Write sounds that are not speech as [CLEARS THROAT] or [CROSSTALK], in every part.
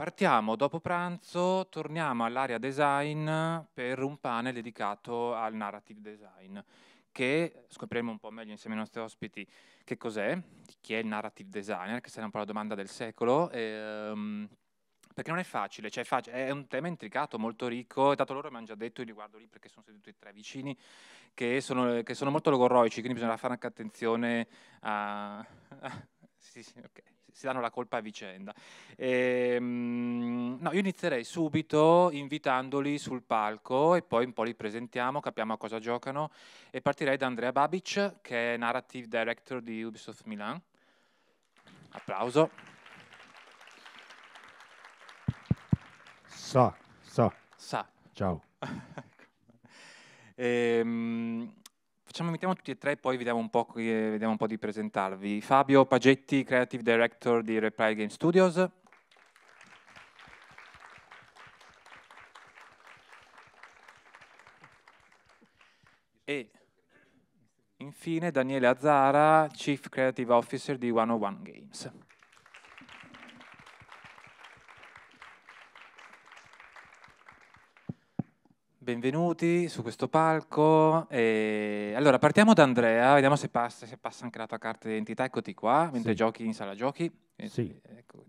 Partiamo dopo pranzo, torniamo all'area design per un panel dedicato al narrative design, che scopriremo un po' meglio insieme ai nostri ospiti che cos'è, chi è il narrative designer, che sarà un po' la domanda del secolo. Ehm, perché non è facile, cioè è, fac è, un tema intricato, molto ricco, e dato loro mi hanno già detto, io li lì perché sono seduti tre vicini, che sono, che sono molto logorroici, quindi bisognerà fare anche attenzione a... [LAUGHS] sì, sì, ok si danno la colpa a vicenda. E, ehm, no, io inizierei subito invitandoli sul palco e poi un po' li presentiamo, capiamo a cosa giocano e partirei da Andrea Babic che è Narrative Director di Ubisoft Milan. Applauso. so, So. Sa. So. Ciao. [LAUGHS] e, ecco. ehm, Facciamo, mettiamo tutti e tre e poi vediamo un, po', vediamo un po' di presentarvi. Fabio Pagetti, Creative Director di Reply Game Studios. E infine Daniele Azzara, Chief Creative Officer di 101 Games. benvenuti su questo palco. E allora, partiamo da Andrea, vediamo se passa, se passa anche la tua carta d'identità. Eccoti qua, mentre sì. giochi in sala giochi. Eh, sì. Ecco,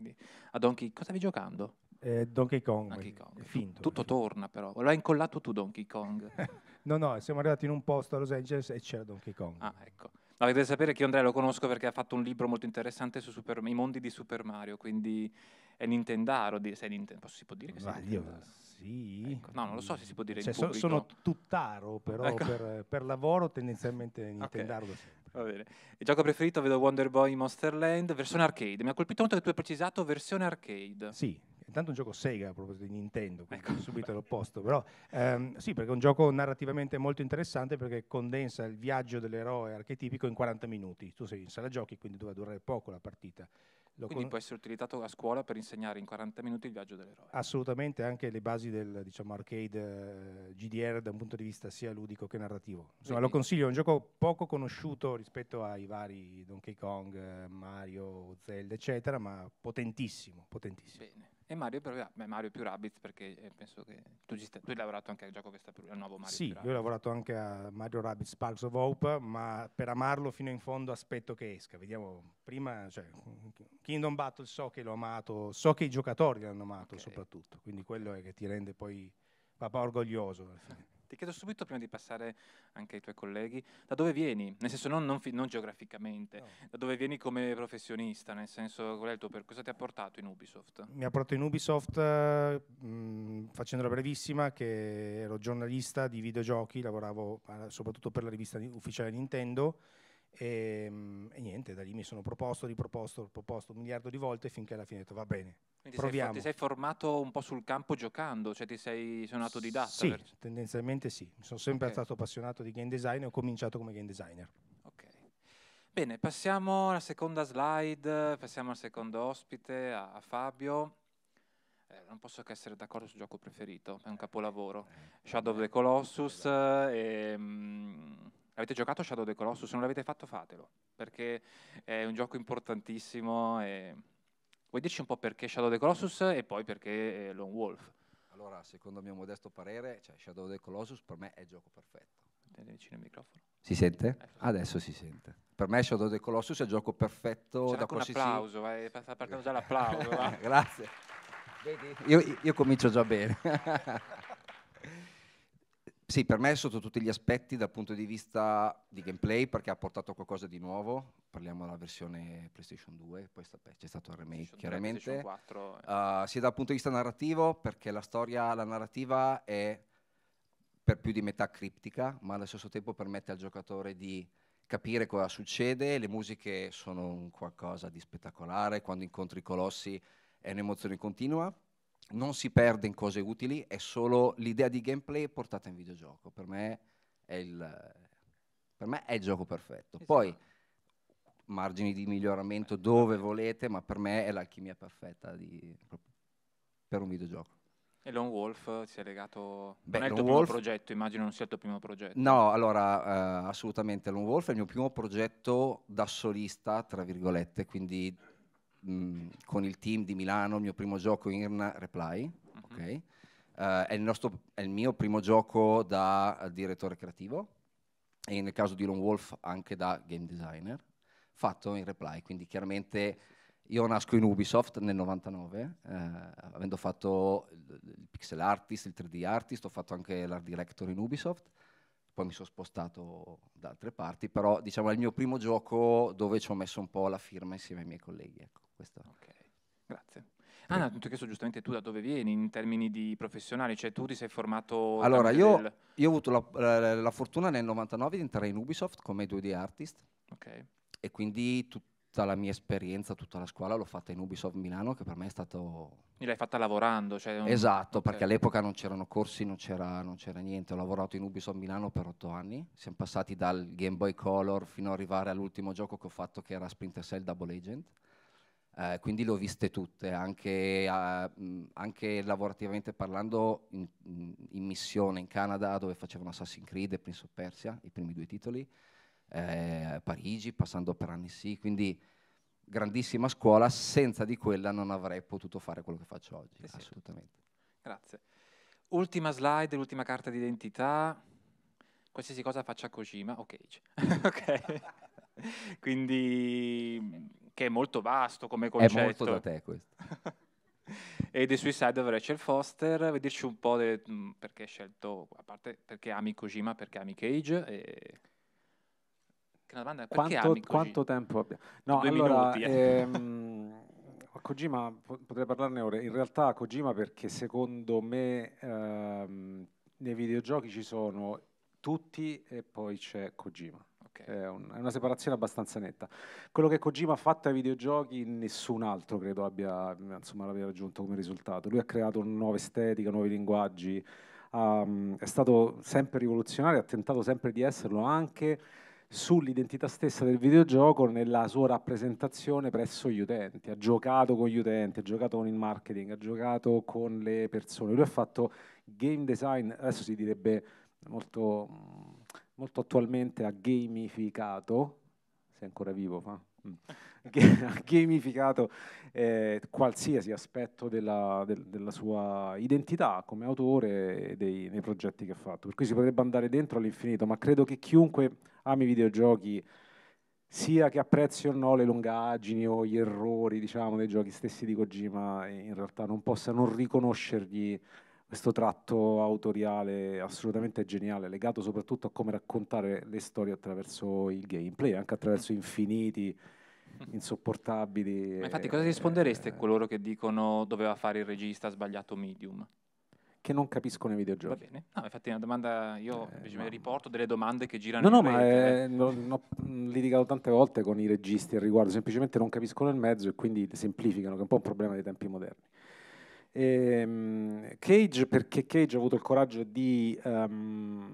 a Donkey, Kong, cosa stavi giocando? Eh, Donkey Kong. Donkey Kong. Finto, Tutto finto. torna però, o l'hai incollato tu Donkey Kong. [LAUGHS] no, no, siamo arrivati in un posto a Los Angeles e c'era Donkey Kong. Ah, ecco. No, dovete sapere che io Andrea lo conosco perché ha fatto un libro molto interessante sui Super, mondi di Super Mario, quindi è Nintendaro, di, sei Nintendo, si può dire che sei Nintendaro? Sì. Ecco, no, non lo so se si può dire cioè, in pubblico. Sono tuttaro, però ecco. per, per, lavoro tendenzialmente Nintendardo [LAUGHS] okay. Va bene. Il gioco preferito vedo Wonder Boy Monster Land, versione arcade. Mi ha colpito molto che tu hai precisato versione arcade. Sì, intanto un gioco Sega a proposito di Nintendo, ecco. subito l'opposto, però ehm, sì, perché è un gioco narrativamente molto interessante perché condensa il viaggio dell'eroe archetipico in 40 minuti. Tu sei in sala giochi, quindi doveva durare poco la partita. Lo Quindi con... può essere utilizzato a scuola per insegnare in 40 minuti il viaggio dell'eroe. Assolutamente, anche le basi del diciamo, arcade eh, GDR da un punto di vista sia ludico che narrativo. Insomma, Quindi... lo consiglio, è un gioco poco conosciuto rispetto ai vari Donkey Kong, eh, Mario, Zelda, eccetera, ma potentissimo, potentissimo. Bene. E Mario, Mario più Rabbids, perché eh, penso che tu, tu, hai lavorato anche al gioco che sta più, al nuovo Mario. Sì, io ho lavorato anche a Mario Rabbids Sparks of Hope, ma per amarlo fino in fondo aspetto che esca. Vediamo, prima, cioè, Kingdom Battle so che l'ho amato, so che i giocatori l'hanno amato okay. soprattutto, quindi quello è che ti rende poi papà orgoglioso. Alla fine. Ti chiedo subito, prima di passare anche ai tuoi colleghi, da dove vieni? Nel senso non, non, non geograficamente, no. da dove vieni come professionista? Nel senso, qual è il tuo percorso? Cosa ti ha portato in Ubisoft? Mi ha portato in Ubisoft, mh, mm, facendola brevissima, che ero giornalista di videogiochi, lavoravo ah, soprattutto per la rivista ufficiale Nintendo e, ehm, e, niente, da lì mi sono proposto, riproposto, proposto un miliardo di volte finché alla fine ho detto va bene. Quindi proviamo. Sei, ti sei formato un po' sul campo giocando, cioè ti sei un autodidatta? Sì, per... tendenzialmente sì. Sono sempre okay. stato appassionato di game design e ho cominciato come game designer. Ok. Bene, passiamo alla seconda slide, passiamo al secondo ospite, a, a Fabio. Eh, non posso che essere d'accordo sul gioco preferito, è un capolavoro. Eh, Shadow of eh, the Colossus. Eh, avete giocato Shadow of the Colossus, se non l'avete fatto fatelo, perché è un gioco importantissimo. E... Vuoi dirci un po' perché Shadow of the Colossus e poi perché eh, Lone Wolf? Allora, secondo il mio modesto parere, cioè Shadow of the Colossus per me è il gioco perfetto. Tieni vicino il microfono. Si sente? Eh, Adesso si sente. Per me Shadow of the Colossus è il gioco perfetto C'è da qualsiasi... un applauso, vai, partendo già l'applauso. [LAUGHS] Grazie. Vedi? Io, io comincio già bene. [LAUGHS] Sì, per me è sotto tutti gli aspetti dal punto di vista di gameplay perché ha portato qualcosa di nuovo, parliamo della versione PlayStation 2, poi c'è stato il remake chiaramente, 4, uh, eh. ah, sia dal punto di vista narrativo perché la storia, la narrativa è per più di metà criptica ma allo stesso tempo permette al giocatore di capire cosa succede, le musiche sono qualcosa di spettacolare, quando incontri i colossi è un'emozione continua non si perde in cose utili, è solo l'idea di gameplay portata in videogioco. Per me è il, me è il gioco perfetto. Esatto. Poi margini di miglioramento dove volete, ma per me è l'alchimia perfetta di, per un videogioco. E Lone Wolf eh, si è legato... Beh, non è il tuo Wolf... primo progetto, immagino non sia il tuo primo progetto. No, allora, eh, assolutamente. Lone Wolf è il mio primo progetto da solista, tra virgolette, quindi mh, mm, con il team di Milano, il mio primo gioco Irna Reply, mm-hmm. okay? uh, è, il nostro, è, il mio primo gioco da direttore creativo e nel caso di Lone Wolf anche da game designer, fatto in Reply, quindi chiaramente io nasco in Ubisoft nel 99, eh, avendo fatto il pixel artist, il 3D artist, ho fatto anche l'art director in Ubisoft, poi mi sono spostato da altre parti, però diciamo è il mio primo gioco dove ci ho messo un po' la firma insieme ai miei colleghi. Ecco questo. Ok, grazie. Ah, no, ti ho chiesto giustamente tu da dove vieni in termini di professionale, cioè tu ti sei formato... Allora, io, del... io, ho avuto la, la, la, fortuna nel 99 di entrare in Ubisoft come 2D artist okay. e quindi tutta la mia esperienza, tutta la scuola l'ho fatta in Ubisoft Milano che per me è stato... E l'hai fatta lavorando? Cioè un... Esatto, okay. perché all'epoca non c'erano corsi, non c'era, non c'era niente, ho lavorato in Ubisoft Milano per otto anni, siamo passati dal Game Boy Color fino ad arrivare all'ultimo gioco che ho fatto che era Splinter Cell Double Agent eh, quindi le ho viste tutte, anche, uh, anche lavorativamente parlando in, in, missione in Canada dove facevano Assassin's Creed e Prince of Persia, i primi due titoli, eh, Parigi, passando per anni sì, quindi grandissima scuola, senza di quella non avrei potuto fare quello che faccio oggi, sì, assolutamente. Grazie. Ultima slide, l'ultima carta d'identità. Qualsiasi cosa faccia Kojima, ok. [LAUGHS] okay. quindi che è molto vasto come concetto. È molto da te questo. [LAUGHS] e The Suicide of Rachel Foster, vederci un po' de, mm, perché hai scelto, a parte perché ami Kojima, perché ami Cage. E... Che una domanda, perché quanto, ami quanto tempo abbiamo? No, Due allora, minuti, eh. ehm, Kojima, potrei parlarne ora. In realtà Kojima perché secondo me ehm, nei videogiochi ci sono tutti e poi c'è Kojima. Okay. È, un, è, una separazione abbastanza netta. Quello che Kojima ha fatto ai videogiochi, nessun altro credo abbia, insomma, l'abbia raggiunto come risultato. Lui ha creato nuove estetiche, nuovi linguaggi, um, è stato sempre rivoluzionario, ha tentato sempre di esserlo anche sull'identità stessa del videogioco nella sua rappresentazione presso gli utenti. Ha giocato con gli utenti, ha giocato con il marketing, ha giocato con le persone. Lui ha fatto game design, adesso si direbbe molto molto attualmente ha gamificato, sei ancora vivo fa, mm. [LAUGHS] ha gamificato eh, qualsiasi aspetto della, del, della, sua identità come autore e dei, nei progetti che ha fatto. Per cui si potrebbe andare dentro all'infinito, ma credo che chiunque ami i videogiochi sia che apprezzi o no le lungaggini o gli errori diciamo, dei giochi stessi di Kojima, in realtà non possa non riconoscergli questo tratto autoriale assolutamente geniale, legato soprattutto a come raccontare le storie attraverso il gameplay, anche attraverso infiniti, [LAUGHS] insopportabili. Ma infatti, eh, cosa rispondereste a eh, coloro che dicono doveva fare il regista sbagliato medium? Che non capiscono i videogiochi. Va bene. No, infatti è una domanda, io eh, invece no. riporto delle domande che girano no, no, rete. ma eh, eh. ho litigato tante volte con i registi al riguardo, semplicemente non capiscono il mezzo e quindi semplificano, che è un po' un problema dei tempi moderni. Ehm, Cage, perché Cage ha avuto il coraggio di, um,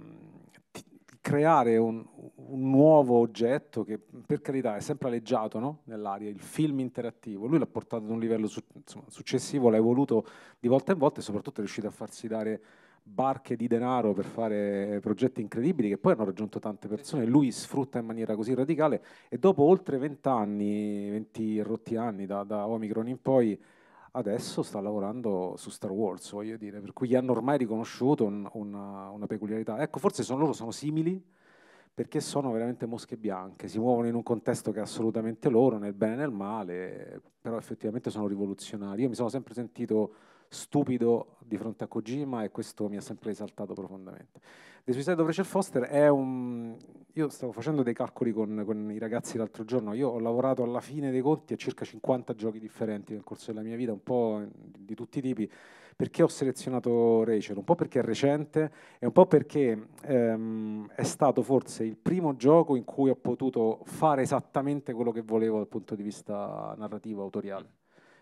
creare un, un, nuovo oggetto che per carità è sempre alleggiato no? nell'aria, il film interattivo, lui l'ha portato ad un livello su, insomma, successivo, l'ha evoluto di volta in volta e soprattutto è riuscito a farsi dare barche di denaro per fare progetti incredibili che poi hanno raggiunto tante persone, lui sfrutta in maniera così radicale e dopo oltre 20 anni, 20 rotti anni da, da Omicron in poi, adesso sta lavorando su Star Wars, voglio dire, per cui gli hanno ormai riconosciuto un, una, una, peculiarità. Ecco, forse sono, loro sono simili perché sono veramente mosche bianche, si muovono in un contesto che è assolutamente loro, nel bene e nel male, però effettivamente sono rivoluzionari. Io mi sono sempre sentito stupido di fronte a Kojima e questo mi ha sempre esaltato profondamente. The Suicide of Rachel Foster è un... Io stavo facendo dei calcoli con, con i ragazzi l'altro giorno, io ho lavorato alla fine dei conti a circa 50 giochi differenti nel corso della mia vita, un po' di tutti i tipi, perché ho selezionato Rachel, un po' perché è recente e un po' perché ehm, è stato forse il primo gioco in cui ho potuto fare esattamente quello che volevo dal punto di vista narrativo, autoriale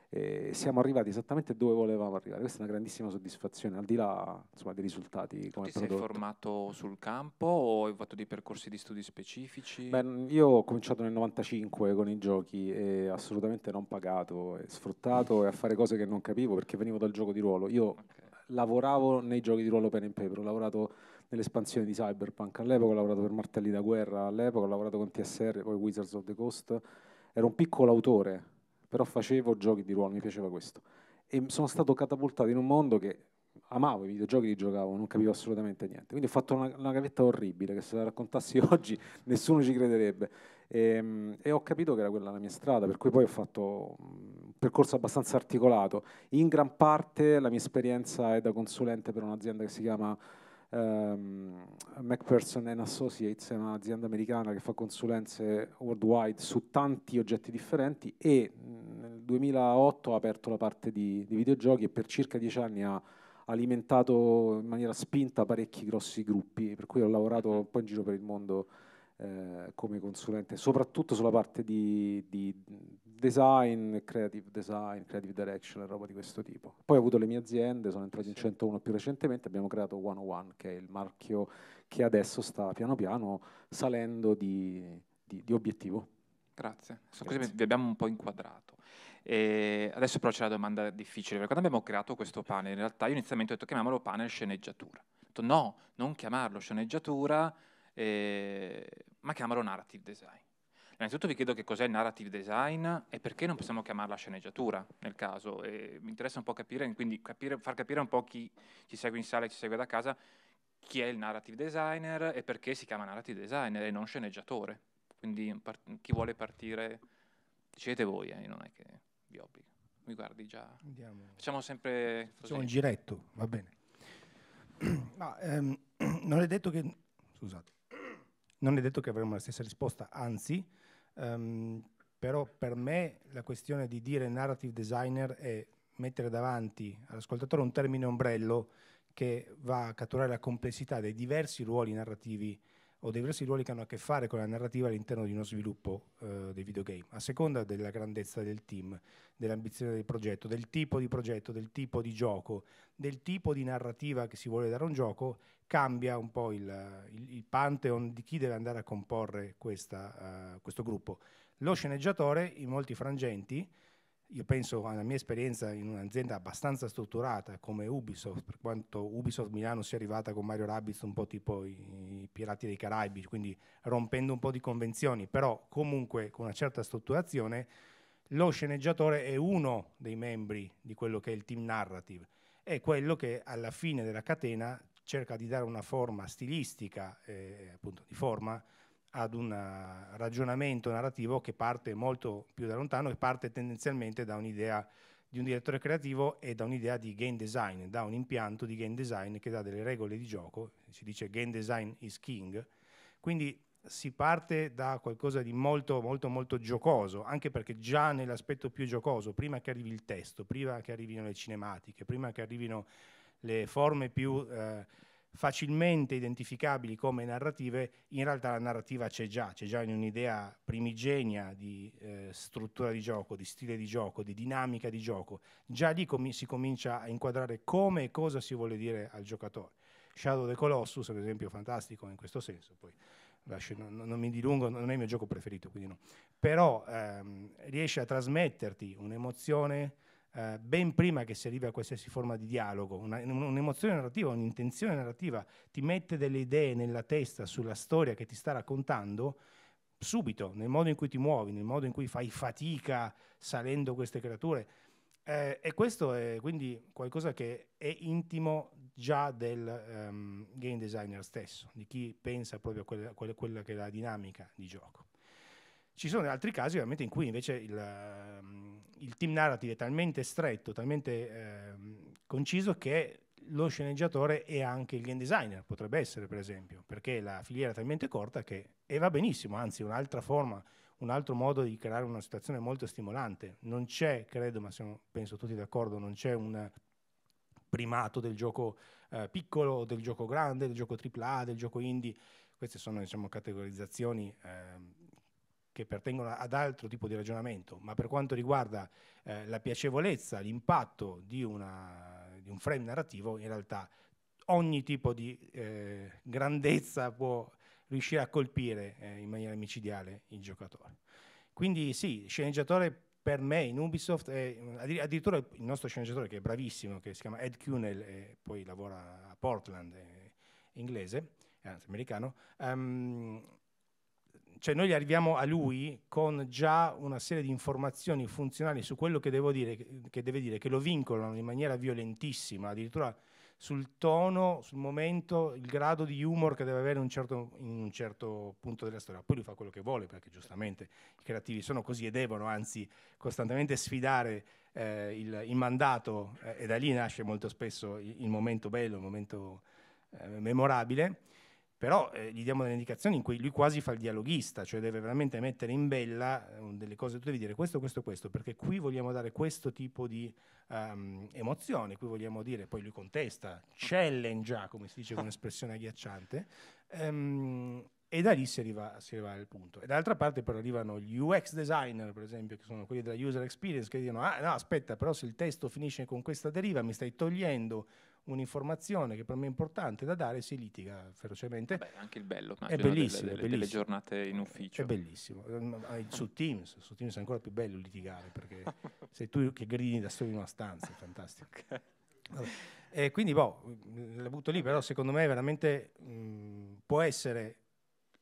e siamo arrivati esattamente dove volevamo arrivare. Questa è una grandissima soddisfazione, al di là insomma, dei risultati. Come ti prodotto. sei formato sul campo o hai fatto dei percorsi di studi specifici? Beh, io ho cominciato nel 95 con i giochi, e assolutamente non pagato, e sfruttato e a fare cose che non capivo perché venivo dal gioco di ruolo. Io okay. lavoravo nei giochi di ruolo pen and paper, ho lavorato nell'espansione di Cyberpunk all'epoca, ho lavorato per Martelli da Guerra all'epoca, ho lavorato con TSR, poi Wizards of the Coast. Ero un piccolo autore però facevo giochi di ruolo, mi piaceva questo. E sono stato catapultato in un mondo che amavo i videogiochi, li giocavo, non capivo assolutamente niente. Quindi ho fatto una, una gavetta orribile che se la raccontassi [LAUGHS] oggi nessuno ci crederebbe. E, ehm, e, ho capito che era quella la mia strada, per cui poi ho fatto un percorso abbastanza articolato. In gran parte la mia esperienza è da consulente per un'azienda che si chiama um, MacPherson Associates è un'azienda americana che fa consulenze worldwide su tanti oggetti differenti e nel 2008 ha aperto la parte di, di videogiochi e per circa dieci anni ha alimentato in maniera spinta parecchi grossi gruppi, per cui ho lavorato un po' in giro per il mondo eh, come consulente, soprattutto sulla parte di, di design, creative design, creative direction roba di questo tipo. Poi ho avuto le mie aziende, sono entrato in 101 più recentemente, abbiamo creato 101 che è il marchio che adesso sta piano piano salendo di, di, di obiettivo. Grazie. So Grazie. così vi abbiamo un po' inquadrato. E adesso però c'è la domanda difficile, perché quando abbiamo creato questo panel, in realtà io inizialmente ho detto chiamiamolo panel sceneggiatura. Ho detto no, non chiamarlo sceneggiatura, eh, ma chiamarlo narrative design Innanzitutto vi chiedo che cos'è il narrative design e perché non possiamo chiamarla sceneggiatura nel caso. E mi interessa un po' capire, quindi capire, far capire un po' chi ci segue in sala e ci segue da casa chi è il narrative designer e perché si chiama narrative designer e non sceneggiatore. Quindi chi vuole partire, dicete voi, eh, non è che vi obbligo. Mi guardi già. Andiamo. Facciamo sempre così. Facciamo un giretto, va bene. No, [CLEARS THROAT] ehm, non è detto che... Scusate. Non è detto che avremo la stessa risposta, anzi, Um, però per me la questione di dire narrative designer è mettere davanti all'ascoltatore un termine ombrello che va a catturare la complessità dei diversi ruoli narrativi o dei ruoli che hanno a che fare con la narrativa all'interno di uno sviluppo eh, dei videogame, a seconda della grandezza del team, dell'ambizione del progetto, del tipo di progetto, del tipo di gioco, del tipo di narrativa che si vuole dare a un gioco, cambia un po' il, il, il pantheon di chi deve andare a comporre questa, uh, questo gruppo. Lo sceneggiatore, in molti frangenti, io penso alla mia esperienza in un'azienda abbastanza strutturata come Ubisoft, per quanto Ubisoft Milano sia arrivata con Mario Rabbids un po' tipo i, i, Pirati dei Caraibi, quindi rompendo un po' di convenzioni, però comunque con una certa strutturazione, lo sceneggiatore è uno dei membri di quello che è il team narrative, è quello che alla fine della catena cerca di dare una forma stilistica, eh, appunto di forma, ad un eh, ragionamento narrativo che parte molto più da lontano e parte tendenzialmente da un'idea di un direttore creativo e da un'idea di game design, da un impianto di game design che dà delle regole di gioco, si dice game design is king, quindi si parte da qualcosa di molto molto molto giocoso, anche perché già nell'aspetto più giocoso, prima che arrivi il testo, prima che arrivino le cinematiche, prima che arrivino le forme più eh, facilmente identificabili come narrative, in realtà la narrativa c'è già, c'è già in un'idea primigenia di eh, struttura di gioco, di stile di gioco, di dinamica di gioco. Già lì com si comincia a inquadrare come e cosa si vuole dire al giocatore. Shadow of the Colossus, ad esempio, è fantastico in questo senso, poi lascio, non, non, mi dilungo, non è il mio gioco preferito, quindi no. Però ehm, riesce a trasmetterti un'emozione eh, ben prima che si arrivi a qualsiasi forma di dialogo, una, un'emozione narrativa, un'intenzione narrativa, ti mette delle idee nella testa sulla storia che ti sta raccontando, subito, nel modo in cui ti muovi, nel modo in cui fai fatica salendo queste creature. Eh, e questo è quindi qualcosa che è intimo già del um, game designer stesso, di chi pensa proprio a quella, quella che è la dinamica di gioco. Ci sono altri casi ovviamente in cui invece il, ehm, il team narrative è talmente stretto, talmente eh, conciso che lo sceneggiatore è anche il game designer, potrebbe essere per esempio, perché la filiera è talmente corta che e va benissimo, anzi un'altra forma, un altro modo di creare una situazione molto stimolante. Non c'è, credo, ma siamo penso tutti d'accordo, non c'è un primato del gioco eh, piccolo, del gioco grande, del gioco AAA, del gioco indie. Queste sono diciamo, categorizzazioni eh, che pertengono ad altro tipo di ragionamento, ma per quanto riguarda eh, la piacevolezza, l'impatto di, una, di, un frame narrativo, in realtà ogni tipo di eh, grandezza può riuscire a colpire eh, in maniera micidiale il giocatore. Quindi sì, sceneggiatore per me in Ubisoft, è, addirittura il nostro sceneggiatore che è bravissimo, che si chiama Ed Cunel e poi lavora a Portland, è eh, inglese, eh, anzi americano, um, cioè noi arriviamo a lui con già una serie di informazioni funzionali su quello che, dire, che deve dire, che lo vincolano in maniera violentissima, addirittura sul tono, sul momento, il grado di humor che deve avere in un certo, in un certo punto della storia. Poi lui fa quello che vuole, perché giustamente i creativi sono così e devono anzi costantemente sfidare eh, il, il, mandato eh, e da lì nasce molto spesso il, il momento bello, il momento eh, memorabile però eh, gli diamo delle indicazioni in cui lui quasi fa il dialoghista, cioè deve veramente mettere in bella eh, delle cose, tu devi dire questo, questo, questo, perché qui vogliamo dare questo tipo di um, ehm, emozioni, qui vogliamo dire, poi lui contesta, challenge, ah, come si dice con un'espressione agghiacciante, um, e da lì si arriva, si arriva, al punto. E dall'altra parte però arrivano gli UX designer, per esempio, che sono quelli della user experience, che dicono, ah no, aspetta, però se il testo finisce con questa deriva mi stai togliendo un'informazione che per me è importante da dare, si litiga ferocemente. Beh, anche il bello, è bellissimo, delle, delle, delle, giornate in ufficio. È bellissimo, ehm, su [LAUGHS] Teams, su Teams è ancora più bello litigare perché [LAUGHS] sei tu che gridi da solo in una stanza, è fantastico. okay. E quindi boh, la butto lì, però secondo me veramente mh, può essere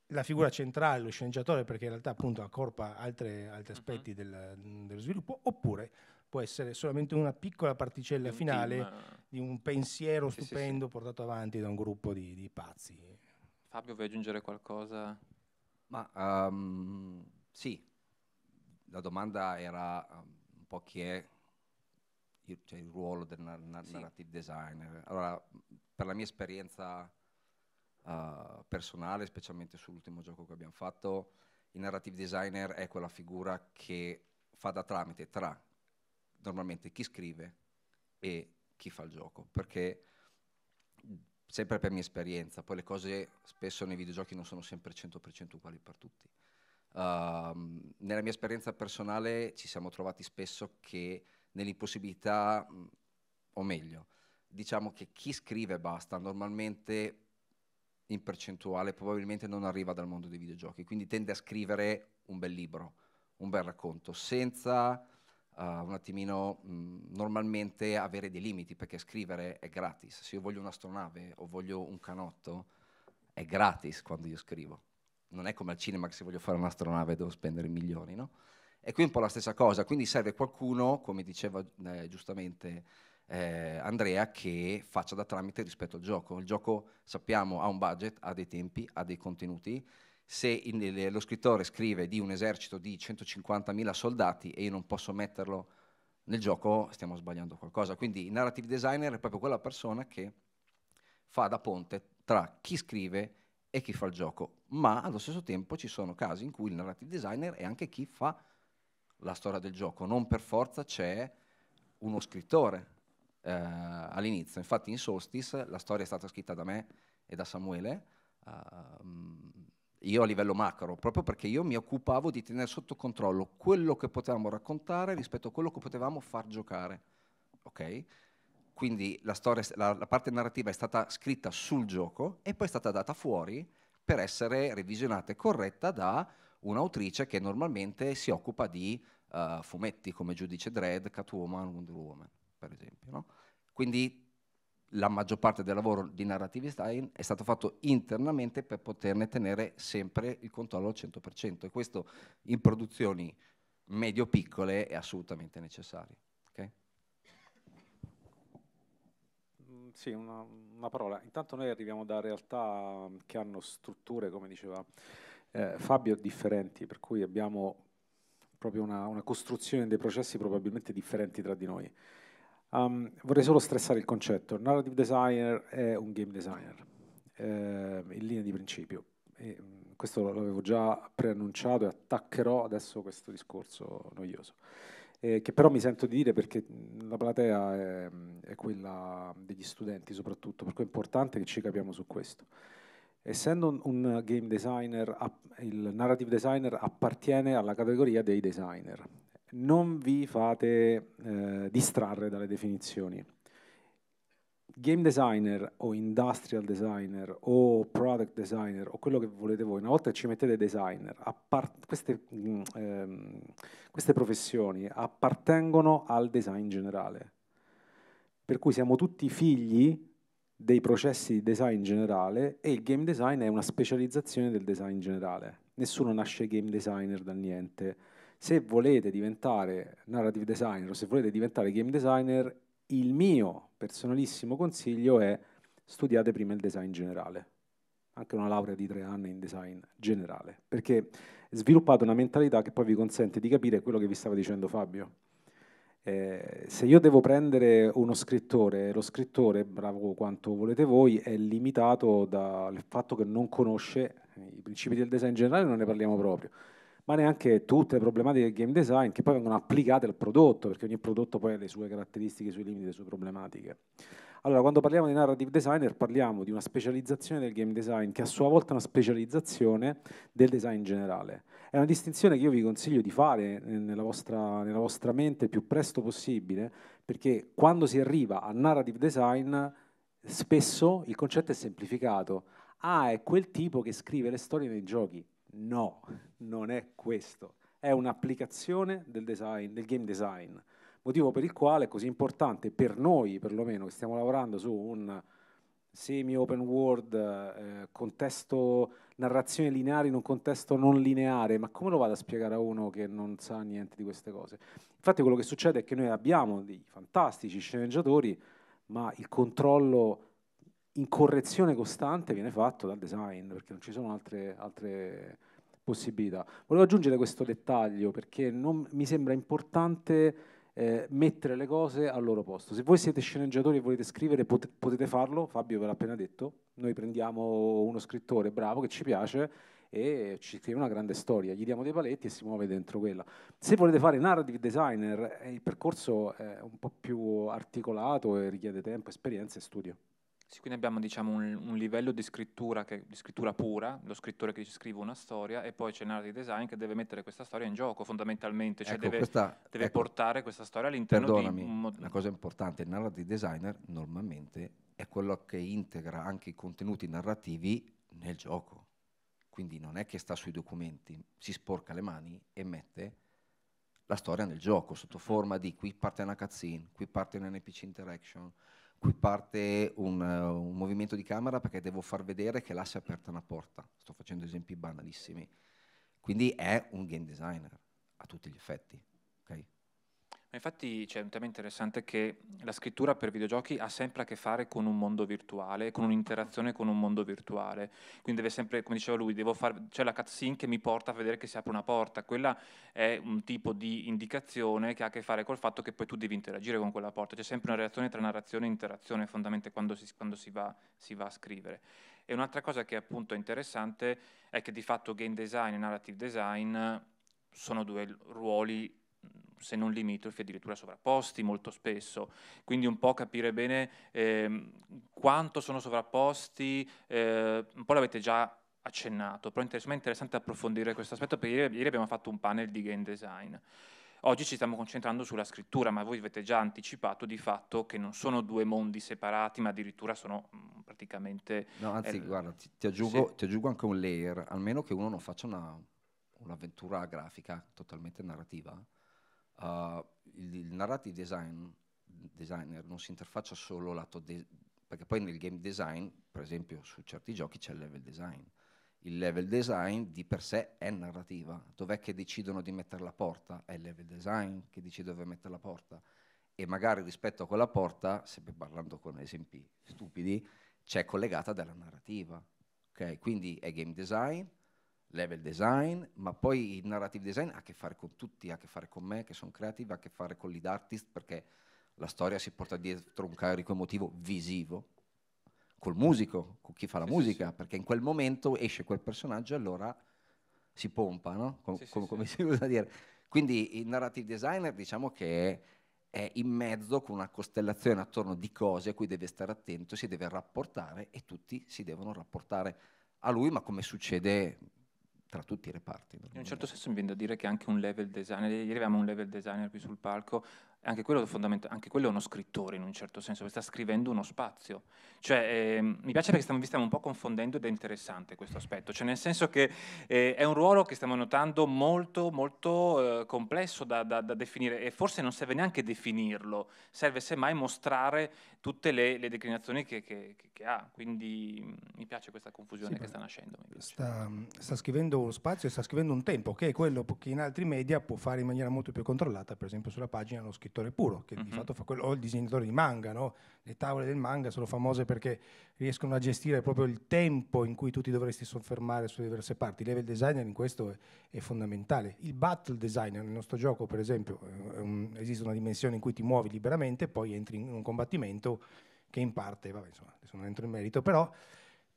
la figura centrale, lo sceneggiatore, perché in realtà appunto accorpa altre, altri mhm. aspetti uh-huh. del, dello sviluppo, oppure può essere solamente una piccola particella un finale team di un pensiero sì, stupendo sì, portato avanti da un gruppo di, di, pazzi. Fabio, vuoi aggiungere qualcosa? Ma um, sì, la domanda era ehm, un po' chi è il, cioè il ruolo del na- narrative designer. Allora, per la mia esperienza uh, personale, specialmente sull'ultimo gioco che abbiamo fatto, il narrative designer è quella figura che fa da tramite tra normalmente chi scrive e chi fa il gioco, perché sempre per mia esperienza, poi le cose spesso nei videogiochi non sono sempre 100% uguali per tutti. Uh, nella mia esperienza personale ci siamo trovati spesso che nell'impossibilità, o meglio, diciamo che chi scrive basta normalmente in percentuale probabilmente non arriva dal mondo dei videogiochi, quindi tende a scrivere un bel libro, un bel racconto, senza uh, un attimino mh, normalmente avere dei limiti, perché scrivere è gratis. Se io voglio un'astronave o voglio un canotto, è gratis quando io scrivo. Non è come al cinema che se voglio fare un'astronave devo spendere milioni, no? E qui è un po' la stessa cosa, quindi serve qualcuno, come diceva eh, giustamente eh, Andrea, che faccia da tramite rispetto al gioco. Il gioco, sappiamo, ha un budget, ha dei tempi, ha dei contenuti, se il, eh, lo scrittore scrive di un esercito di 150.000 soldati e io non posso metterlo nel gioco, stiamo sbagliando qualcosa. Quindi il narrative designer è proprio quella persona che fa da ponte tra chi scrive e chi fa il gioco, ma allo stesso tempo ci sono casi in cui il narrative designer è anche chi fa la storia del gioco, non per forza c'è uno scrittore eh, all'inizio. Infatti in Solstice la storia è stata scritta da me e da Samuele. Uh, io a livello macro, proprio perché io mi occupavo di tenere sotto controllo quello che potevamo raccontare rispetto a quello che potevamo far giocare. Okay? Quindi la, storia, la, la parte narrativa è stata scritta sul gioco e poi è stata data fuori per essere revisionata e corretta da un'autrice che normalmente si occupa di uh, fumetti come Giudice Dredd, Catwoman, Wonder Woman, per esempio. No? Quindi la maggior parte del lavoro di narrative design è stato fatto internamente per poterne tenere sempre il controllo al 100% e questo in produzioni medio-piccole è assolutamente necessario. Okay? Mm, sì, una, una, parola. Intanto noi arriviamo da realtà che hanno strutture, come diceva eh, Fabio, differenti, per cui abbiamo proprio una, una costruzione dei processi probabilmente differenti tra di noi. Um, vorrei solo stressare il concetto. Il narrative designer è un game designer, eh, in linea di principio. E, mm, questo l'avevo già preannunciato e attaccherò adesso questo discorso noioso. Eh, che però mi sento di dire perché mm, la platea è, mm, è quella degli studenti soprattutto, per cui è importante che ci capiamo su questo. Essendo un, un game designer, il narrative designer appartiene alla categoria dei designer, non vi fate eh, distrarre dalle definizioni. Game designer o industrial designer o product designer o quello che volete voi, una volta ci mettete designer, queste, mm, ehm, queste professioni appartengono al design generale. Per cui siamo tutti figli dei processi di design generale e il game design è una specializzazione del design generale. Nessuno nasce game designer dal niente se volete diventare narrative designer o se volete diventare game designer, il mio personalissimo consiglio è studiate prima il design generale, anche una laurea di tre anni in design generale, perché sviluppate una mentalità che poi vi consente di capire quello che vi stava dicendo Fabio. Eh, se io devo prendere uno scrittore, lo scrittore, bravo quanto volete voi, è limitato dal fatto che non conosce i principi del design generale, non ne parliamo proprio ma neanche tutte le problematiche del game design che poi vengono applicate al prodotto, perché ogni prodotto poi ha le sue caratteristiche, i suoi limiti, le sue problematiche. Allora, quando parliamo di narrative designer parliamo di una specializzazione del game design che a sua volta è una specializzazione del design generale. È una distinzione che io vi consiglio di fare eh, nella vostra, nella vostra mente il più presto possibile, perché quando si arriva a narrative design spesso il concetto è semplificato. Ah, è quel tipo che scrive le storie nei giochi No, non è questo. È un'applicazione del, design, del game design, motivo per il quale è così importante per noi, perlomeno, che stiamo lavorando su un semi open world, eh, contesto narrazione lineare in un contesto non lineare, ma come lo vado a spiegare a uno che non sa niente di queste cose? Infatti quello che succede è che noi abbiamo dei fantastici sceneggiatori, ma il controllo in correzione costante viene fatto dal design, perché non ci sono altre, altre possibilità. Volevo aggiungere questo dettaglio perché non, mi sembra importante eh, mettere le cose al loro posto. Se voi siete sceneggiatori e volete scrivere pot potete farlo, Fabio ve l'ha appena detto, noi prendiamo uno scrittore bravo che ci piace e ci scrive una grande storia, gli diamo dei paletti e si muove dentro quella. Se volete fare narrative designer, eh, il percorso è un po' più articolato e richiede tempo, esperienza e studio. Sì, quindi abbiamo diciamo, un, un, livello di scrittura, che, di scrittura pura, lo scrittore che ci scrive una storia, e poi c'è il narrative design che deve mettere questa storia in gioco fondamentalmente, cioè ecco, deve, questa, deve ecco, portare questa storia all'interno perdonami, di un mod- Una cosa importante, il narrative designer normalmente è quello che integra anche i contenuti narrativi nel gioco, quindi non è che sta sui documenti, si sporca le mani e mette la storia nel gioco sotto mm-hmm. forma di qui parte una cutscene, qui parte un NPC interaction, qui parte un, uh, un, movimento di camera perché devo far vedere che là si è aperta una porta. Sto facendo esempi banalissimi. Quindi è un game designer a tutti gli effetti infatti c'è un tema interessante che la scrittura per videogiochi ha sempre a che fare con un mondo virtuale, con un'interazione con un mondo virtuale. Quindi deve sempre, come diceva lui, far, c'è la cutscene che mi porta a vedere che si apre una porta. Quella è un tipo di indicazione che ha a che fare col fatto che poi tu devi interagire con quella porta. C'è sempre una relazione tra narrazione e interazione fondamentalmente quando si, quando si, va, si va a scrivere. E un'altra cosa che appunto è interessante è che di fatto game design e narrative design sono due ruoli se non limitrofi, addirittura sovrapposti molto spesso. Quindi un po' capire bene eh, quanto sono sovrapposti, eh, un po' l'avete già accennato, però è interessante approfondire questo aspetto perché ieri abbiamo fatto un panel di game design. Oggi ci stiamo concentrando sulla scrittura, ma voi avete già anticipato di fatto che non sono due mondi separati, ma addirittura sono mm, praticamente... No, anzi, el- eh, guarda, ti, ti, aggiungo, sì. ti, aggiungo, anche un layer, almeno che uno non faccia una, un'avventura grafica totalmente narrativa, uh, il, il, narrative design, designer non si interfaccia solo lato de- perché poi nel game design, per esempio su certi giochi c'è il level design. Il level design di per sé è narrativa. Dov'è che decidono di mettere la porta? È il level design che decide dove mettere la porta. E magari rispetto a quella porta, sempre parlando con esempi stupidi, c'è collegata dalla narrativa. Okay? Quindi è game design, level design, ma poi il narrative design ha a che fare con tutti, ha a che fare con me che sono creative, ha a che fare con lead artist perché la storia si porta dietro un carico emotivo visivo, col musico, con chi fa la sì, musica, sì. perché in quel momento esce quel personaggio e allora si pompa, no? Com- sì, com- come si usa dire. Quindi il narrative designer diciamo che è è in mezzo con una costellazione attorno di cose a cui deve stare attento, si deve rapportare e tutti si devono rapportare a lui, ma come succede tra tutti i reparti. In un certo senso mi viene da dire che anche un level designer, ieri avevamo un level designer qui sul palco, anche quello, anche quello, è uno scrittore in un certo senso, sta scrivendo uno spazio. Cioè, eh, mi piace perché stiamo, vi stiamo un po' confondendo ed è interessante questo aspetto, cioè, nel senso che eh, è un ruolo che stiamo notando molto, molto eh, complesso da, da, da, definire e forse non serve neanche definirlo, serve semmai mostrare tutte le, le declinazioni che, che, che, ha. Quindi mm, mi piace questa confusione sì, che sta nascendo. Sta, sta, scrivendo uno spazio e sta scrivendo un tempo, che è quello che in altri media può fare in maniera molto più controllata, per esempio sulla pagina lo scrittore scrittore puro, che mm-hmm. di fatto fa quello, o il disegnatore di manga, no? le tavole del manga sono famose perché riescono a gestire proprio il tempo in cui tu ti dovresti soffermare sulle diverse parti. Il level designer in questo è, è fondamentale. Il battle designer nel nostro gioco, per esempio, un, esiste una dimensione in cui ti muovi liberamente, poi entri in un combattimento che in parte, vabbè, insomma, adesso non entro in merito, però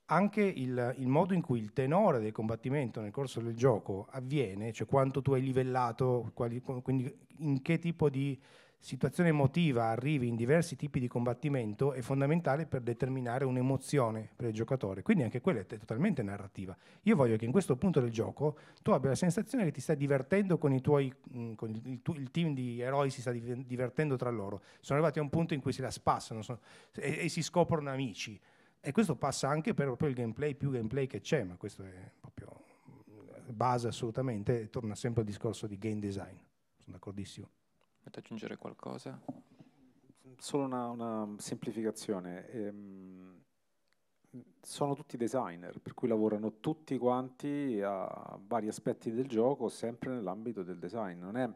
anche il, il, modo in cui il tenore del combattimento nel corso del gioco avviene, cioè quanto tu hai livellato, quali, quindi in che tipo di situazione emotiva, arrivi in diversi tipi di combattimento è fondamentale per determinare un'emozione per il giocatore. Quindi anche quella è totalmente narrativa. Io voglio che in questo punto del gioco tu abbia la sensazione che ti stai divertendo con i tuoi, mm, con il, tu, il team di eroi si sta divertendo tra loro. Sono arrivati a un punto in cui si la spassano sono, e, e, si scoprono amici. E questo passa anche per proprio il gameplay, più gameplay che c'è, ma questo è proprio mm, base assolutamente, torna sempre al discorso di game design. Sono d'accordissimo. Volete aggiungere qualcosa? Solo una, una semplificazione. Ehm, sono tutti designer, per cui lavorano tutti quanti a vari aspetti del gioco, sempre nell'ambito del design. Non è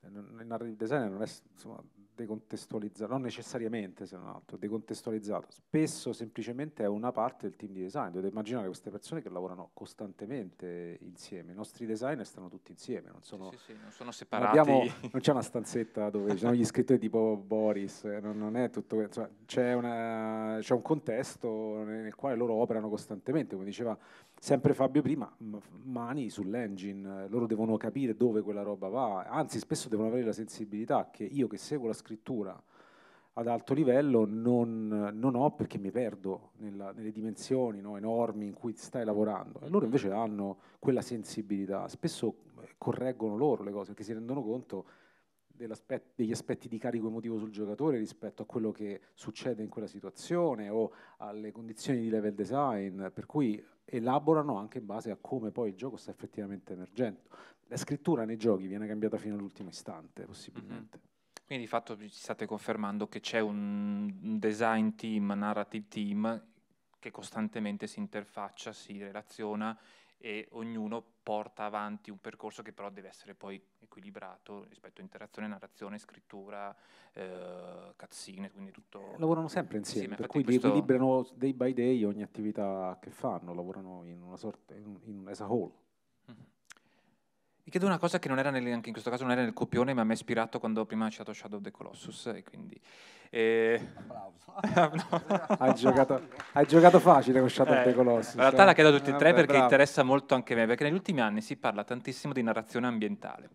cioè, il narrative design non è insomma, decontestualizzato, non necessariamente se non altro, decontestualizzato, spesso semplicemente è una parte del team di design, dovete immaginare queste persone che lavorano costantemente insieme, i nostri designer stanno tutti insieme, non sono, sì, sì, sì, non sono separati. Non, abbiamo, [LAUGHS] non, c'è una stanzetta dove ci sono gli scrittori tipo Boris, eh, non, non è tutto, insomma, c'è, una, c'è un contesto nel quale loro operano costantemente, come diceva sempre Fabio prima, mani sull'engine, loro devono capire dove quella roba va, anzi spesso devono avere la sensibilità che io che seguo la scrittura ad alto livello non, non ho perché mi perdo nella, nelle dimensioni no, enormi in cui stai lavorando. E loro invece hanno quella sensibilità, spesso eh, correggono loro le cose perché si rendono conto degli aspetti di carico emotivo sul giocatore rispetto a quello che succede in quella situazione o alle condizioni di level design, per cui elaborano anche in base a come poi il gioco sta effettivamente emergendo. La scrittura nei giochi viene cambiata fino all'ultimo istante, possibilmente. Mm-hmm. Quindi di fatto ci state confermando che c'è un design team, narrative team che costantemente si interfaccia, si relaziona e ognuno porta avanti un percorso che però deve essere poi equilibrato rispetto a interazione, narrazione, scrittura, eh, cazzine, quindi tutto... Eh, lavorano sempre insieme, insieme. per cui questo... equilibrano day by day ogni attività che fanno, lavorano in una sorta, in, in as a whole. Vi chiedo una cosa che non era nel, anche in questo caso non era nel copione, ma mi ha ispirato quando prima ha citato Shadow of the Colossus. E quindi, eh... [LAUGHS] hai, giocato, hai, giocato, facile con Shadow eh, of the eh, Colossus. In realtà cioè. la eh. chiedo a tutti e tre Vabbè, eh, perché bravo. interessa molto anche me, perché negli ultimi anni si parla tantissimo di narrazione ambientale.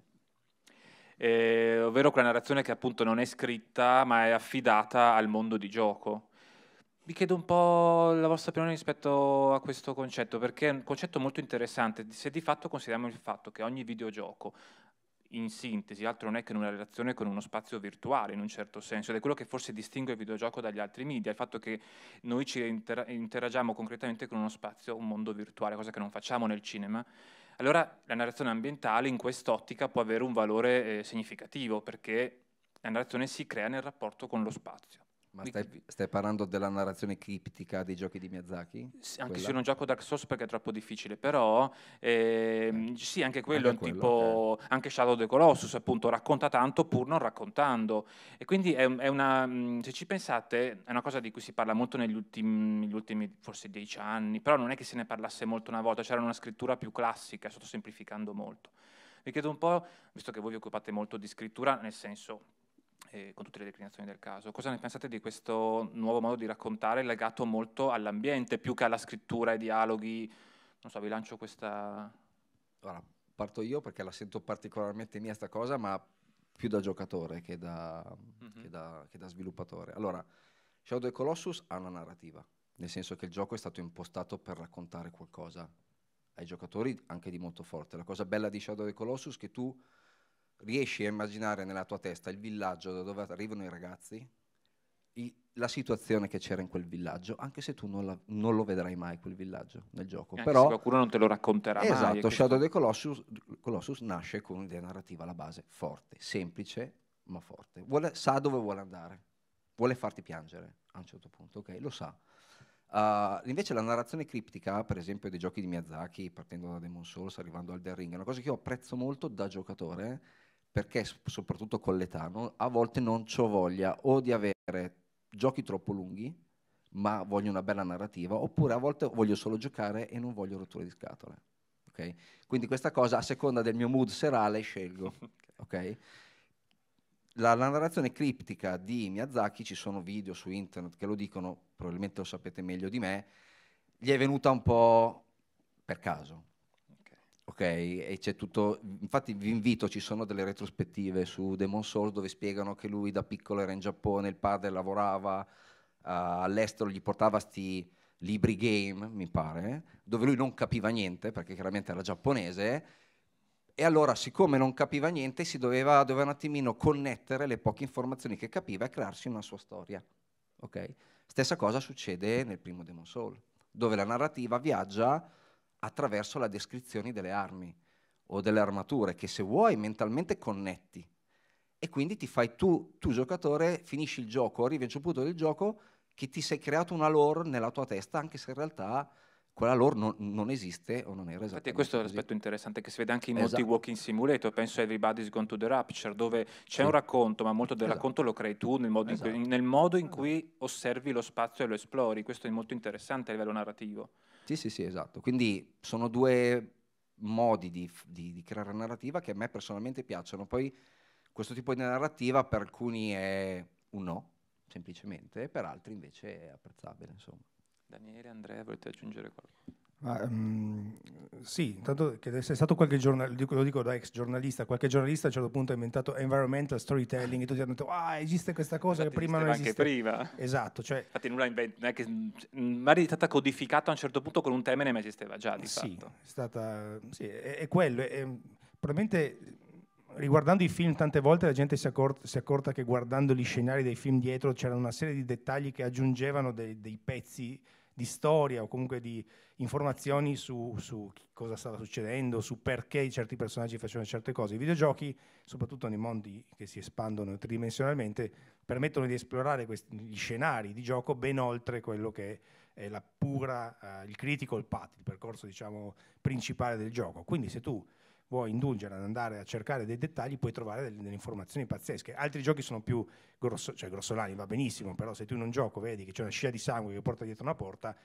Eh, ovvero quella narrazione che appunto non è scritta ma è affidata al mondo di gioco. Vi chiedo un po' la vostra opinione rispetto a questo concetto, perché è un concetto molto interessante. Se di fatto consideriamo il fatto che ogni videogioco, in sintesi, altro non è che una relazione con uno spazio virtuale in un certo senso, ed è quello che forse distingue il videogioco dagli altri media, il fatto che noi ci inter- interagiamo concretamente con uno spazio, un mondo virtuale, cosa che non facciamo nel cinema, allora la narrazione ambientale in quest'ottica può avere un valore eh, significativo, perché la narrazione si crea nel rapporto con lo spazio. Ma stai, stai, parlando della narrazione criptica dei giochi di Miyazaki? Sì, anche quella? se non gioco Dark Souls perché è troppo difficile, però ehm, okay. Eh. sì, anche quello, anche, quello, tipo, okay. anche Shadow of the Colossus appunto racconta tanto pur non raccontando. E quindi è, è, una, se ci pensate, è una cosa di cui si parla molto negli ultimi, negli ultimi forse dieci anni, però non è che se ne parlasse molto una volta, c'era una scrittura più classica, sto semplificando molto. Mi chiedo un po', visto che voi vi occupate molto di scrittura, nel senso eh, con tutte le declinazioni del caso. Cosa ne pensate di questo nuovo modo di raccontare legato molto all'ambiente, più che alla scrittura e dialoghi? Non so, vi lancio questa... Allora, parto io perché la sento particolarmente mia sta cosa, ma più da giocatore che da, mm-hmm. che da, che da sviluppatore. Allora, Shadow e Colossus ha una narrativa, nel senso che il gioco è stato impostato per raccontare qualcosa ai giocatori anche di molto forte. La cosa bella di Shadow e Colossus è che tu riesci a immaginare nella tua testa il villaggio da dove arrivano i ragazzi, i, la situazione che c'era in quel villaggio, anche se tu non, la, non lo vedrai mai quel villaggio nel gioco. Però, se qualcuno non te lo racconterà esatto, mai. Esatto, Shadow of the Colossus, Colossus, nasce con un'idea narrativa alla base, forte, semplice, ma forte. Vuole, sa dove vuole andare, vuole farti piangere a un certo punto, ok? Lo sa. Uh, invece la narrazione criptica, per esempio dei giochi di Miyazaki, partendo da Demon Souls, arrivando al The Ring, è una cosa che io apprezzo molto da giocatore, perché soprattutto con l'età no? a volte non ho voglia o di avere giochi troppo lunghi ma voglio una bella narrativa oppure a volte voglio solo giocare e non voglio rotture di scatole okay? quindi questa cosa a seconda del mio mood serale scelgo [LAUGHS] okay? la, la, narrazione criptica di Miyazaki ci sono video su internet che lo dicono probabilmente lo sapete meglio di me gli è venuta un po' per caso Ok, e c'è tutto, infatti vi invito, ci sono delle retrospettive su Demon Souls dove spiegano che lui da piccolo era in Giappone, il padre lavorava uh, all'estero, gli portava sti libri game, mi pare, dove lui non capiva niente perché chiaramente era giapponese e allora siccome non capiva niente si doveva, doveva un attimino connettere le poche informazioni che capiva e crearsi una sua storia. Ok? Stessa cosa succede nel primo Demon Soul, dove la narrativa viaggia attraverso la descrizione delle armi o delle armature che se vuoi mentalmente connetti e quindi ti fai tu, tu giocatore, finisci il gioco, arrivi a un certo punto del gioco che ti sei creato una lore nella tua testa anche se in realtà quella lore non, non esiste o non era esattamente. Infatti questo è l'aspetto interessante che si vede anche in esatto. molti walking simulator, penso a Everybody's Gone to the Rapture, dove c'è sì. un racconto, ma molto del esatto. racconto lo crei tu nel modo, esatto. in, nel modo in esatto. cui osservi lo spazio e lo esplori, questo è molto interessante a livello narrativo. Sì, sì, sì, esatto. Quindi sono due modi di, di, di creare narrativa che a me personalmente piacciono. Poi questo tipo di narrativa per alcuni è un no, semplicemente, per altri invece è apprezzabile, insomma. Daniele, Andrea, volete aggiungere qualcosa? Ma, um, sì, intanto che sei stato qualche giornalista, lo dico da ex giornalista, qualche giornalista a un certo punto ha inventato environmental storytelling e tutti hanno detto ah esiste questa cosa Infatti, che prima non esisteva. Anche prima. Esatto. Cioè, Infatti nulla inventa, che magari è stata codificata a un certo punto con un termine ma esisteva già di sì, fatto. È stata, sì, è, è quello. È, probabilmente riguardando i film tante volte la gente si è, accorta, accorta, che guardando gli scenari dei film dietro c'era una serie di dettagli che aggiungevano dei, dei pezzi di storia o comunque di informazioni su, su cosa stava succedendo, su perché certi personaggi facevano certe cose. I videogiochi, soprattutto nei mondi che si espandono tridimensionalmente, permettono di esplorare questi, gli scenari di gioco ben oltre quello che è la pura, eh, il critical path, il percorso diciamo, principale del gioco. Quindi se tu vuoi indulgere ad andare a cercare dei dettagli, puoi trovare delle, delle informazioni pazzesche. Altri giochi sono più grosso, cioè grossolani, va benissimo, però se tu in un gioco vedi che c'è una scia di sangue che porta dietro una porta,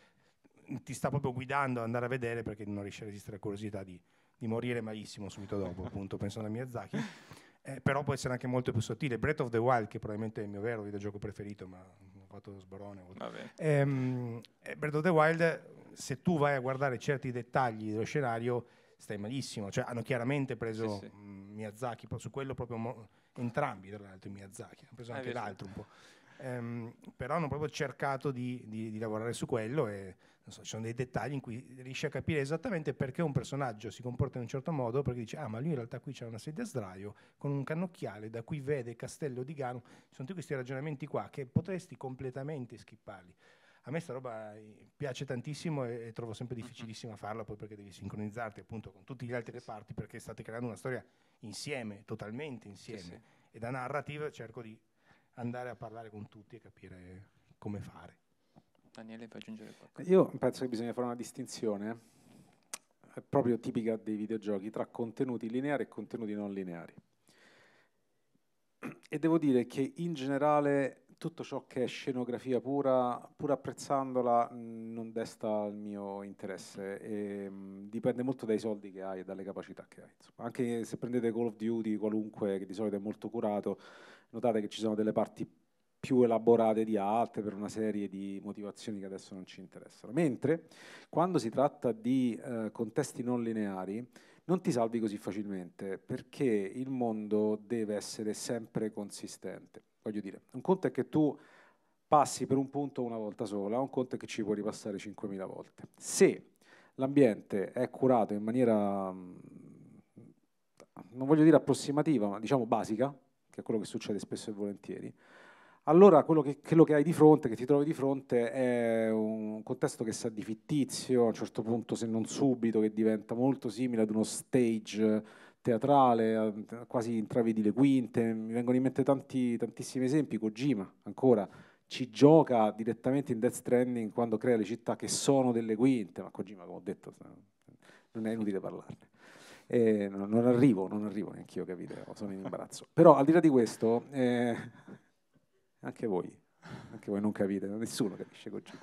mm, ti sta proprio guidando ad andare a vedere perché non riesci a resistere alla curiosità di, di morire malissimo subito dopo, appunto, pensando a Miyazaki. Eh, però può essere anche molto più sottile. Breath of the Wild, che probabilmente è il mio vero videogioco preferito, ma ho fatto sbarone. Ehm, eh, Breath of the Wild, se tu vai a guardare certi dettagli dello scenario, stai malissimo. Cioè, hanno chiaramente preso sì, sì. Mm, Miyazaki, su quello proprio mo- entrambi, tra l'altro, i Miyazaki, hanno preso eh, anche eh, l'altro un po'. Um, però hanno proprio cercato di, di, di lavorare su quello e so, ci sono dei dettagli in cui riesci a capire esattamente perché un personaggio si comporta in un certo modo, perché dice ah ma lui in realtà qui c'è una sedia a sdraio con un cannocchiale da cui vede il castello di Gano, ci sono tutti questi ragionamenti qua che potresti completamente skipparli, a me sta roba eh, piace tantissimo e, e trovo sempre difficilissima farla poi perché devi sincronizzarti appunto con tutti gli altri reparti perché state creando una storia insieme, totalmente insieme. Sì, sì. E da narrativa cerco di andare a parlare con tutti e capire come fare. Daniele, puoi aggiungere qualcosa? Io penso che bisogna fare una distinzione eh, proprio tipica dei videogiochi tra contenuti lineari e contenuti non lineari. E devo dire che in generale tutto ciò che è scenografia pura, pur apprezzandola, mm, non desta il mio interesse. E, mh, mm, dipende molto dai soldi che hai e dalle capacità che hai. Insomma, anche se prendete Call of Duty, qualunque, che di solito è molto curato, notate che ci sono delle parti più elaborate di altre per una serie di motivazioni che adesso non ci interessano. Mentre quando si tratta di eh, contesti non lineari, non ti salvi così facilmente perché il mondo deve essere sempre consistente voglio dire, un conto è che tu passi per un punto una volta sola, un conto è che ci puoi ripassare 5.000 volte. Se l'ambiente è curato in maniera, mm, non voglio dire approssimativa, ma diciamo basica, che è quello che succede spesso e volentieri, allora quello che, quello che, hai di fronte, che ti trovi di fronte, è un contesto che sa di fittizio, a un certo punto, se non subito, che diventa molto simile ad uno stage teatrale, eh, quasi intravedi le quinte, mi vengono in mente tanti, tantissimi esempi, Kojima ancora ci gioca direttamente in Death Stranding quando crea le città che sono delle quinte, ma Kojima come ho detto non è inutile parlarne. Eh, non, non, arrivo, non arrivo neanche io, capite? Sono in imbarazzo. Però al di là di questo, eh, anche voi, anche voi non capite, nessuno capisce Gogino.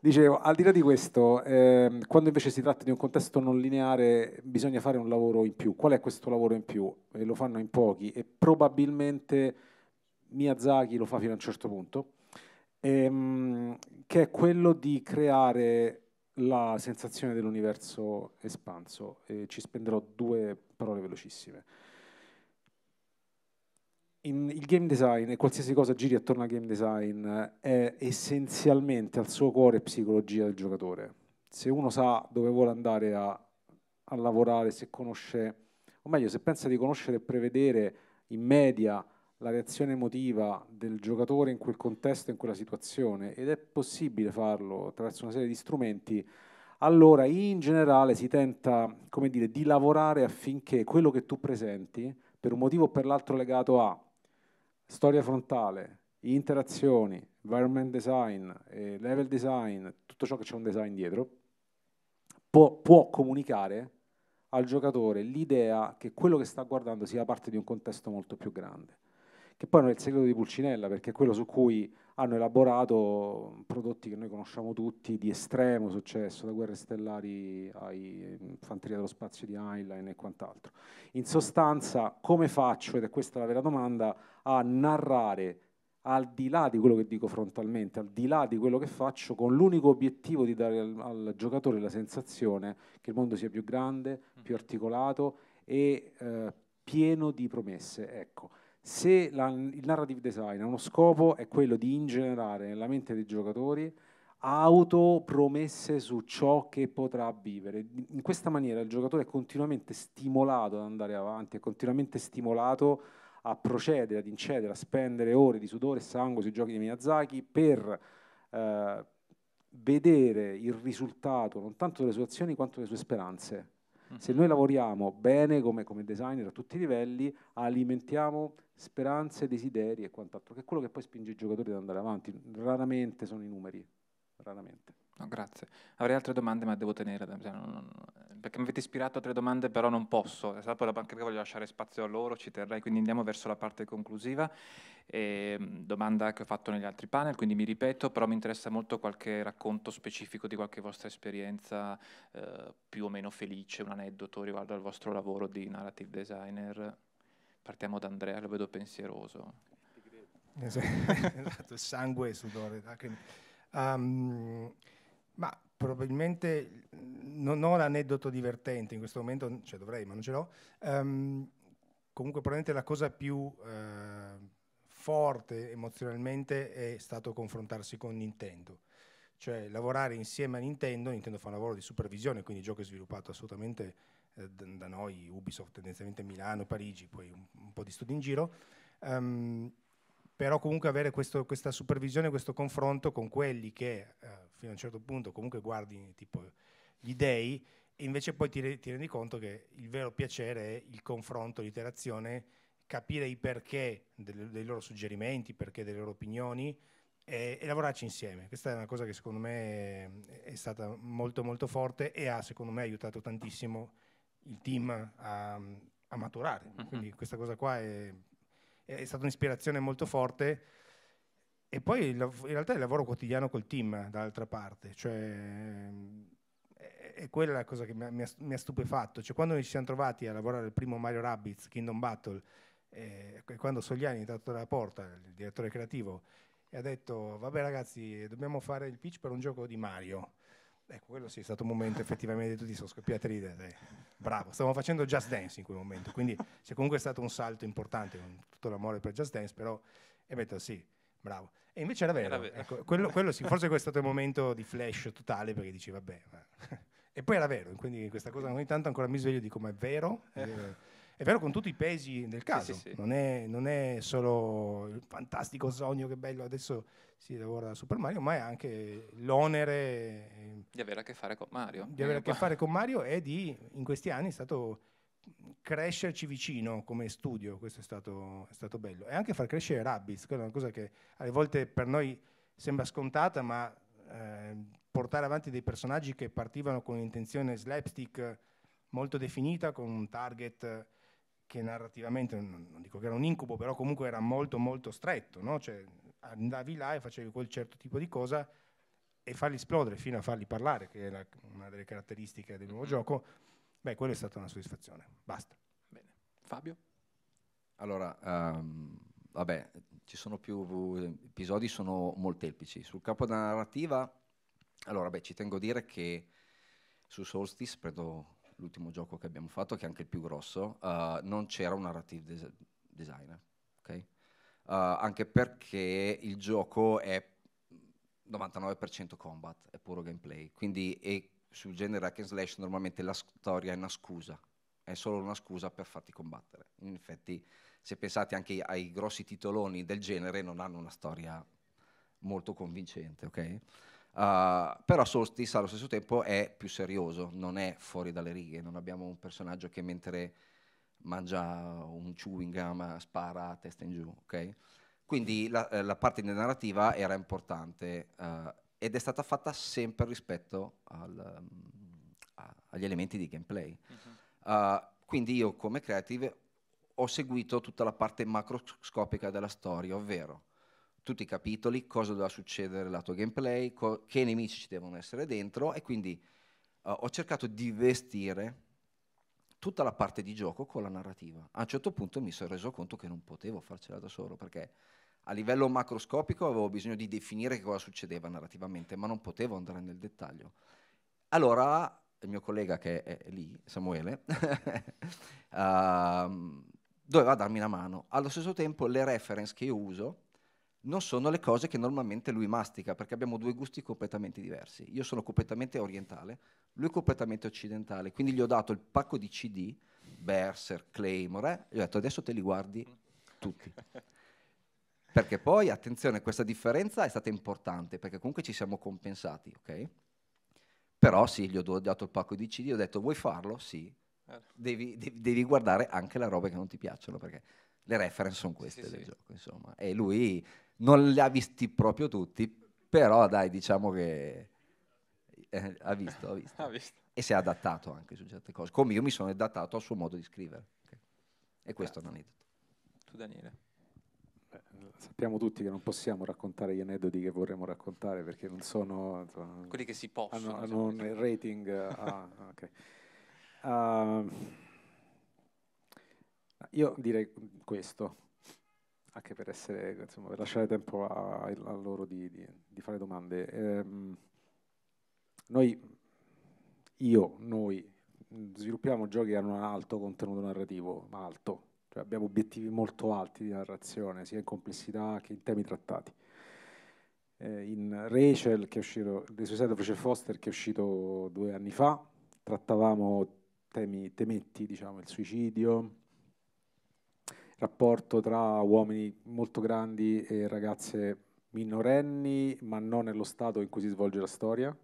Dicevo, al di là di questo, eh, quando invece si tratta di un contesto non lineare bisogna fare un lavoro in più. Qual è questo lavoro in più? Eh, lo fanno in pochi e probabilmente Miyazaki lo fa fino a un certo punto, ehm, che è quello di creare la sensazione dell'universo espanso. Eh, ci spenderò due parole velocissime in, il game design e qualsiasi cosa giri attorno al game design è essenzialmente al suo cuore psicologia del giocatore. Se uno sa dove vuole andare a, a lavorare, se conosce, o meglio, se pensa di conoscere e prevedere in media la reazione emotiva del giocatore in quel contesto, in quella situazione, ed è possibile farlo attraverso una serie di strumenti, allora in generale si tenta, come dire, di lavorare affinché quello che tu presenti, per un motivo o per l'altro legato a storia frontale, interazioni, environment design, eh, level design, tutto ciò che c'è un design dietro, può, può comunicare al giocatore l'idea che quello che sta guardando sia parte di un contesto molto più grande. Che poi non è il segreto di Pulcinella, perché è quello su cui hanno elaborato prodotti che noi conosciamo tutti di estremo successo, da Guerre Stellari ai mm, Fanteria dello Spazio di Heinlein e quant'altro. In sostanza, come faccio, ed è questa la vera domanda, a narrare al di là di quello che dico frontalmente, al di là di quello che faccio, con l'unico obiettivo di dare al, al giocatore la sensazione che il mondo sia più grande, mm. più articolato e eh, pieno di promesse. Ecco, se la, il narrative design ha uno scopo, è quello di ingenerare nella mente dei giocatori autopromesse su ciò che potrà vivere. In questa maniera il giocatore è continuamente stimolato ad andare avanti, è continuamente stimolato a a procedere, ad incedere, a spendere ore di sudore e sangue sui giochi di Miyazaki per eh, vedere il risultato non tanto delle sue azioni quanto delle sue speranze. Mm. Se noi lavoriamo bene come, come, designer a tutti i livelli, alimentiamo speranze, desideri e quant'altro, che è quello che poi spinge i giocatori ad andare avanti. Raramente sono i numeri, raramente. No, grazie. Avrei altre domande, ma devo tenere. Cioè, perché mi avete ispirato a tre domande, però non posso. È Poi la banca che voglio lasciare spazio a loro, ci terrei. Quindi andiamo verso la parte conclusiva. E, ehm, domanda che ho fatto negli altri panel, quindi mi ripeto, però mi interessa molto qualche racconto specifico di qualche vostra esperienza eh, più o meno felice, un aneddoto riguardo al vostro lavoro di narrative designer. Partiamo da Andrea, lo vedo pensieroso. [LAUGHS] Esatto, sangue e sudore. Um, ma probabilmente non ho l'aneddoto divertente in questo momento, cioè dovrei, ma non ce l'ho. Um, comunque probabilmente la cosa più uh, forte emozionalmente è stato confrontarsi con Nintendo. Cioè lavorare insieme a Nintendo, Nintendo fa un lavoro di supervisione, quindi il gioco è sviluppato assolutamente eh, da noi, Ubisoft tendenzialmente Milano, Parigi, poi un, un po' di studi in giro. Um, però comunque avere questo, questa supervisione, questo confronto con quelli che eh, fino a un certo punto comunque guardi tipo gli dei e invece poi ti, re, ti, rendi conto che il vero piacere è il confronto, l'iterazione, capire i perché del, dei loro suggerimenti, perché delle loro opinioni e, e, lavorarci insieme. Questa è una cosa che secondo me è, è stata molto molto forte e ha secondo me aiutato tantissimo il team a, a maturare. Mm-hmm. Quindi questa cosa qua è è stata un'ispirazione molto forte. E poi in realtà il lavoro quotidiano col team, dall'altra parte, cioè è quella la cosa che mi ha, stupefatto. Cioè, quando ci siamo trovati a lavorare al primo Mario Rabbids, Kingdom Battle, eh, quando Sogliani è entrato dalla porta, il direttore creativo, e ha detto, vabbè ragazzi, dobbiamo fare il pitch per un gioco di Mario. Ecco, quello sì, è stato un momento effettivamente tutti sono scoppiati a ridere. Bravo, stavamo facendo Just Dance in quel momento, quindi c'è comunque stato un salto importante con tutto l'amore per Just Dance, però è metto sì, bravo. E invece era vero, era vero. Ecco, quello, quello sì, forse questo è stato il momento di flash totale perché dici vabbè. Ma... [LAUGHS] E poi era vero, quindi questa cosa ogni tanto ancora mi sveglio di come è vero? È eh. vero è vero con tutti i pesi del caso, sì, sì, sì. Non, è, non, è, solo il fantastico sogno che bello adesso si lavora a Super Mario, ma è anche l'onere ehm, di avere a che fare con Mario. Di avere a che eh, fare con Mario e di, in questi anni, è stato crescerci vicino come studio, questo è stato, è stato bello. E anche far crescere Rabbids, quella è una cosa che alle volte per noi sembra scontata, ma eh, portare avanti dei personaggi che partivano con un'intenzione slapstick molto definita, con un target che narrativamente, non, non, dico che era un incubo, però comunque era molto molto stretto, no? cioè, andavi là e facevi quel certo tipo di cosa e farli esplodere fino a farli parlare, che è la, una delle caratteristiche del nuovo gioco, beh, quella è stata una soddisfazione. Basta. Bene. Fabio? Allora, um, vabbè, ci sono più eh, episodi, sono molteplici. Sul capo della narrativa, allora, beh, ci tengo a dire che su Solstice prendo l'ultimo gioco che abbiamo fatto, che è anche il più grosso, uh, non c'era un narrative des- designer, okay? uh, anche perché il gioco è 99% combat, è puro gameplay, quindi sul genere hack and slash normalmente la storia è una scusa, è solo una scusa per farti combattere. In effetti, se pensate anche ai grossi titoloni del genere, non hanno una storia molto convincente, ok? Uh, però Solstice allo stesso tempo è più serioso, non è fuori dalle righe, non abbiamo un personaggio che mentre mangia un chewing gum spara a testa in giù, ok? Quindi la, eh, la parte della narrativa era importante uh, ed è stata fatta sempre rispetto al, um, agli elementi di gameplay. Uh-huh. Uh, quindi io come creative ho seguito tutta la parte macroscopica della storia, ovvero tutti i capitoli, cosa doveva succedere lato gameplay, co- che nemici ci devono essere dentro e quindi uh, ho cercato di vestire tutta la parte di gioco con la narrativa. A un certo punto mi sono reso conto che non potevo farcela da solo perché a livello macroscopico avevo bisogno di definire che cosa succedeva narrativamente, ma non potevo andare nel dettaglio. Allora il mio collega che è lì, Samuele, uh, [LAUGHS] doveva darmi una mano. Allo stesso tempo le reference che io uso non sono le cose che normalmente lui mastica, perché abbiamo due gusti completamente diversi. Io sono completamente orientale, lui è completamente occidentale, quindi gli ho dato il pacco di CD, Berser, Claymore, e ho detto adesso te li guardi tutti. [LAUGHS] perché poi, attenzione, questa differenza è stata importante, perché comunque ci siamo compensati, ok? Però sì, gli ho dato il pacco di CD, ho detto vuoi farlo? Sì. Eh. Devi, devi, devi guardare anche la roba che non ti piacciono, perché le reference sono queste sì, del sì. gioco, insomma. E lui non le ha visti proprio tutti, però dai, diciamo che eh, ha, visto, ha, [LAUGHS] visto. ha, visto, E si è adattato anche su certe cose, come io mi sono adattato al suo modo di scrivere. Okay. E questo Grazie. è un aneddoto. Tu Daniele? Eh, sappiamo tutti che non possiamo raccontare gli aneddoti che vorremmo raccontare perché non sono quelli che si possono hanno, hanno un rating ah, okay. uh, [LAUGHS] Io direi questo, anche per, essere, insomma, per lasciare tempo a, a loro di, di, di, fare domande. Eh, noi, io, noi, sviluppiamo giochi che hanno un alto contenuto narrativo, ma alto, cioè abbiamo obiettivi molto alti di narrazione, sia in complessità che in temi trattati. Eh, in Rachel, che è uscito, The Suicide of Rachel Foster, che è uscito due anni fa, trattavamo temi, temetti, diciamo, il suicidio, rapporto tra uomini molto grandi e ragazze minorenni, ma non nello stato in cui si svolge la storia.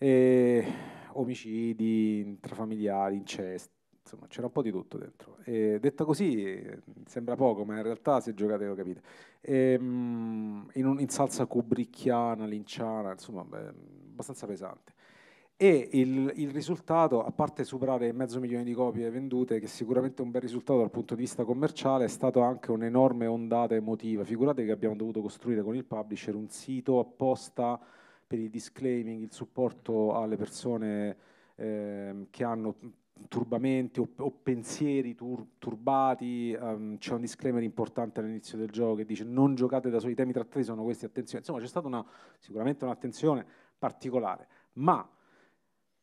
E omicidi intrafamiliari, incesti, insomma c'era un po' di tutto dentro. E, detta così sembra poco, ma in realtà se giocate lo capite. E, ehm, in, un, in salsa cubricchiana, linciana, insomma beh, abbastanza pesante e il, il, risultato, a parte superare mezzo milione di copie vendute, che sicuramente è un bel risultato dal punto di vista commerciale, è stato anche un'enorme ondata emotiva. Figurate che abbiamo dovuto costruire con il publisher un sito apposta per il disclaiming, il supporto alle persone eh, che hanno turbamenti o, o pensieri tur, turbati, um, c'è un disclaimer importante all'inizio del gioco che dice non giocate da soli, i temi trattati sono questi, attenzione, insomma c'è stata una, sicuramente un'attenzione particolare, ma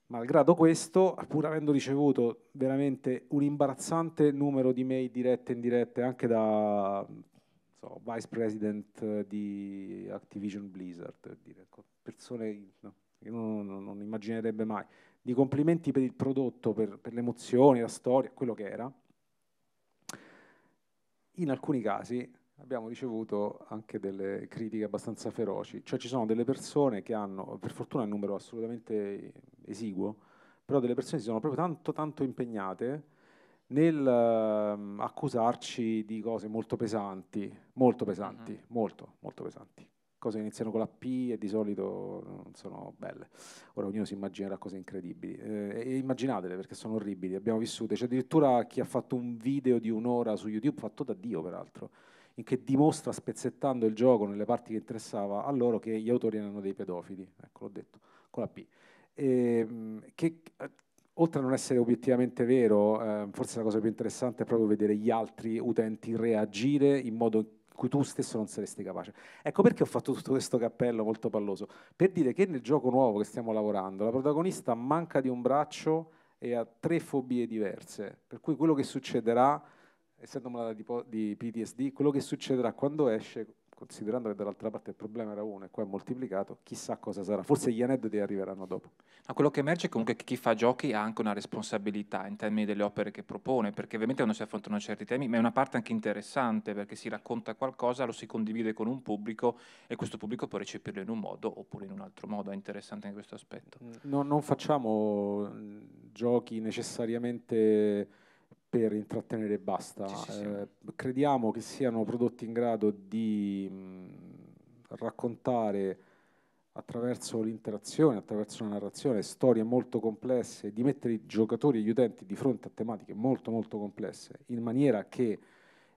Malgrado questo, pur avendo ricevuto veramente un imbarazzante numero di mail dirette e indirette anche da so, vice president di Activision Blizzard, dire, persone no, che uno non, non, immaginerebbe mai, di complimenti per il prodotto, per, per le emozioni, la storia, quello che era, in alcuni casi abbiamo ricevuto anche delle critiche abbastanza feroci, cioè ci sono delle persone che hanno, per fortuna è un numero assolutamente esiguo, però delle persone si sono proprio tanto tanto impegnate nel uh, accusarci di cose molto pesanti, molto pesanti, uh mm-hmm. -huh. molto, molto pesanti. Cose che iniziano con la P e di solito non mm, sono belle. Ora ognuno si immaginerà cose incredibili. Eh, immaginatele perché sono orribili, abbiamo vissute. C'è addirittura chi ha fatto un video di un'ora su YouTube, fatto da Dio peraltro, che dimostra spezzettando il gioco nelle parti che interessava a loro che gli autori erano dei pedofili, ecco l'ho detto, con la P. E, ehm, che eh, oltre a non essere obiettivamente vero, eh, forse la cosa più interessante è proprio vedere gli altri utenti reagire in modo cui tu stesso non saresti capace. Ecco perché ho fatto tutto questo cappello molto palloso, per dire che nel gioco nuovo che stiamo lavorando la protagonista manca di un braccio e ha tre fobie diverse, per cui quello che succederà essendo malata di, di PTSD, quello che succederà quando esce, considerando che dall'altra parte il problema era uno e qua è moltiplicato, chissà cosa sarà, forse gli aneddoti arriveranno dopo. Ma quello che emerge è comunque che chi fa giochi ha anche una responsabilità in termini delle opere che propone, perché ovviamente quando si affrontano certi temi, ma è una parte anche interessante perché si racconta qualcosa, lo si condivide con un pubblico e questo pubblico può recepirlo in un modo oppure in un altro modo, è interessante anche questo aspetto. No, non facciamo mm, giochi necessariamente per intrattenere e basta. Eh, crediamo che siano prodotti in grado di mh, raccontare attraverso l'interazione, attraverso la narrazione, storie molto complesse, di mettere i giocatori e gli utenti di fronte a tematiche molto molto complesse, in maniera che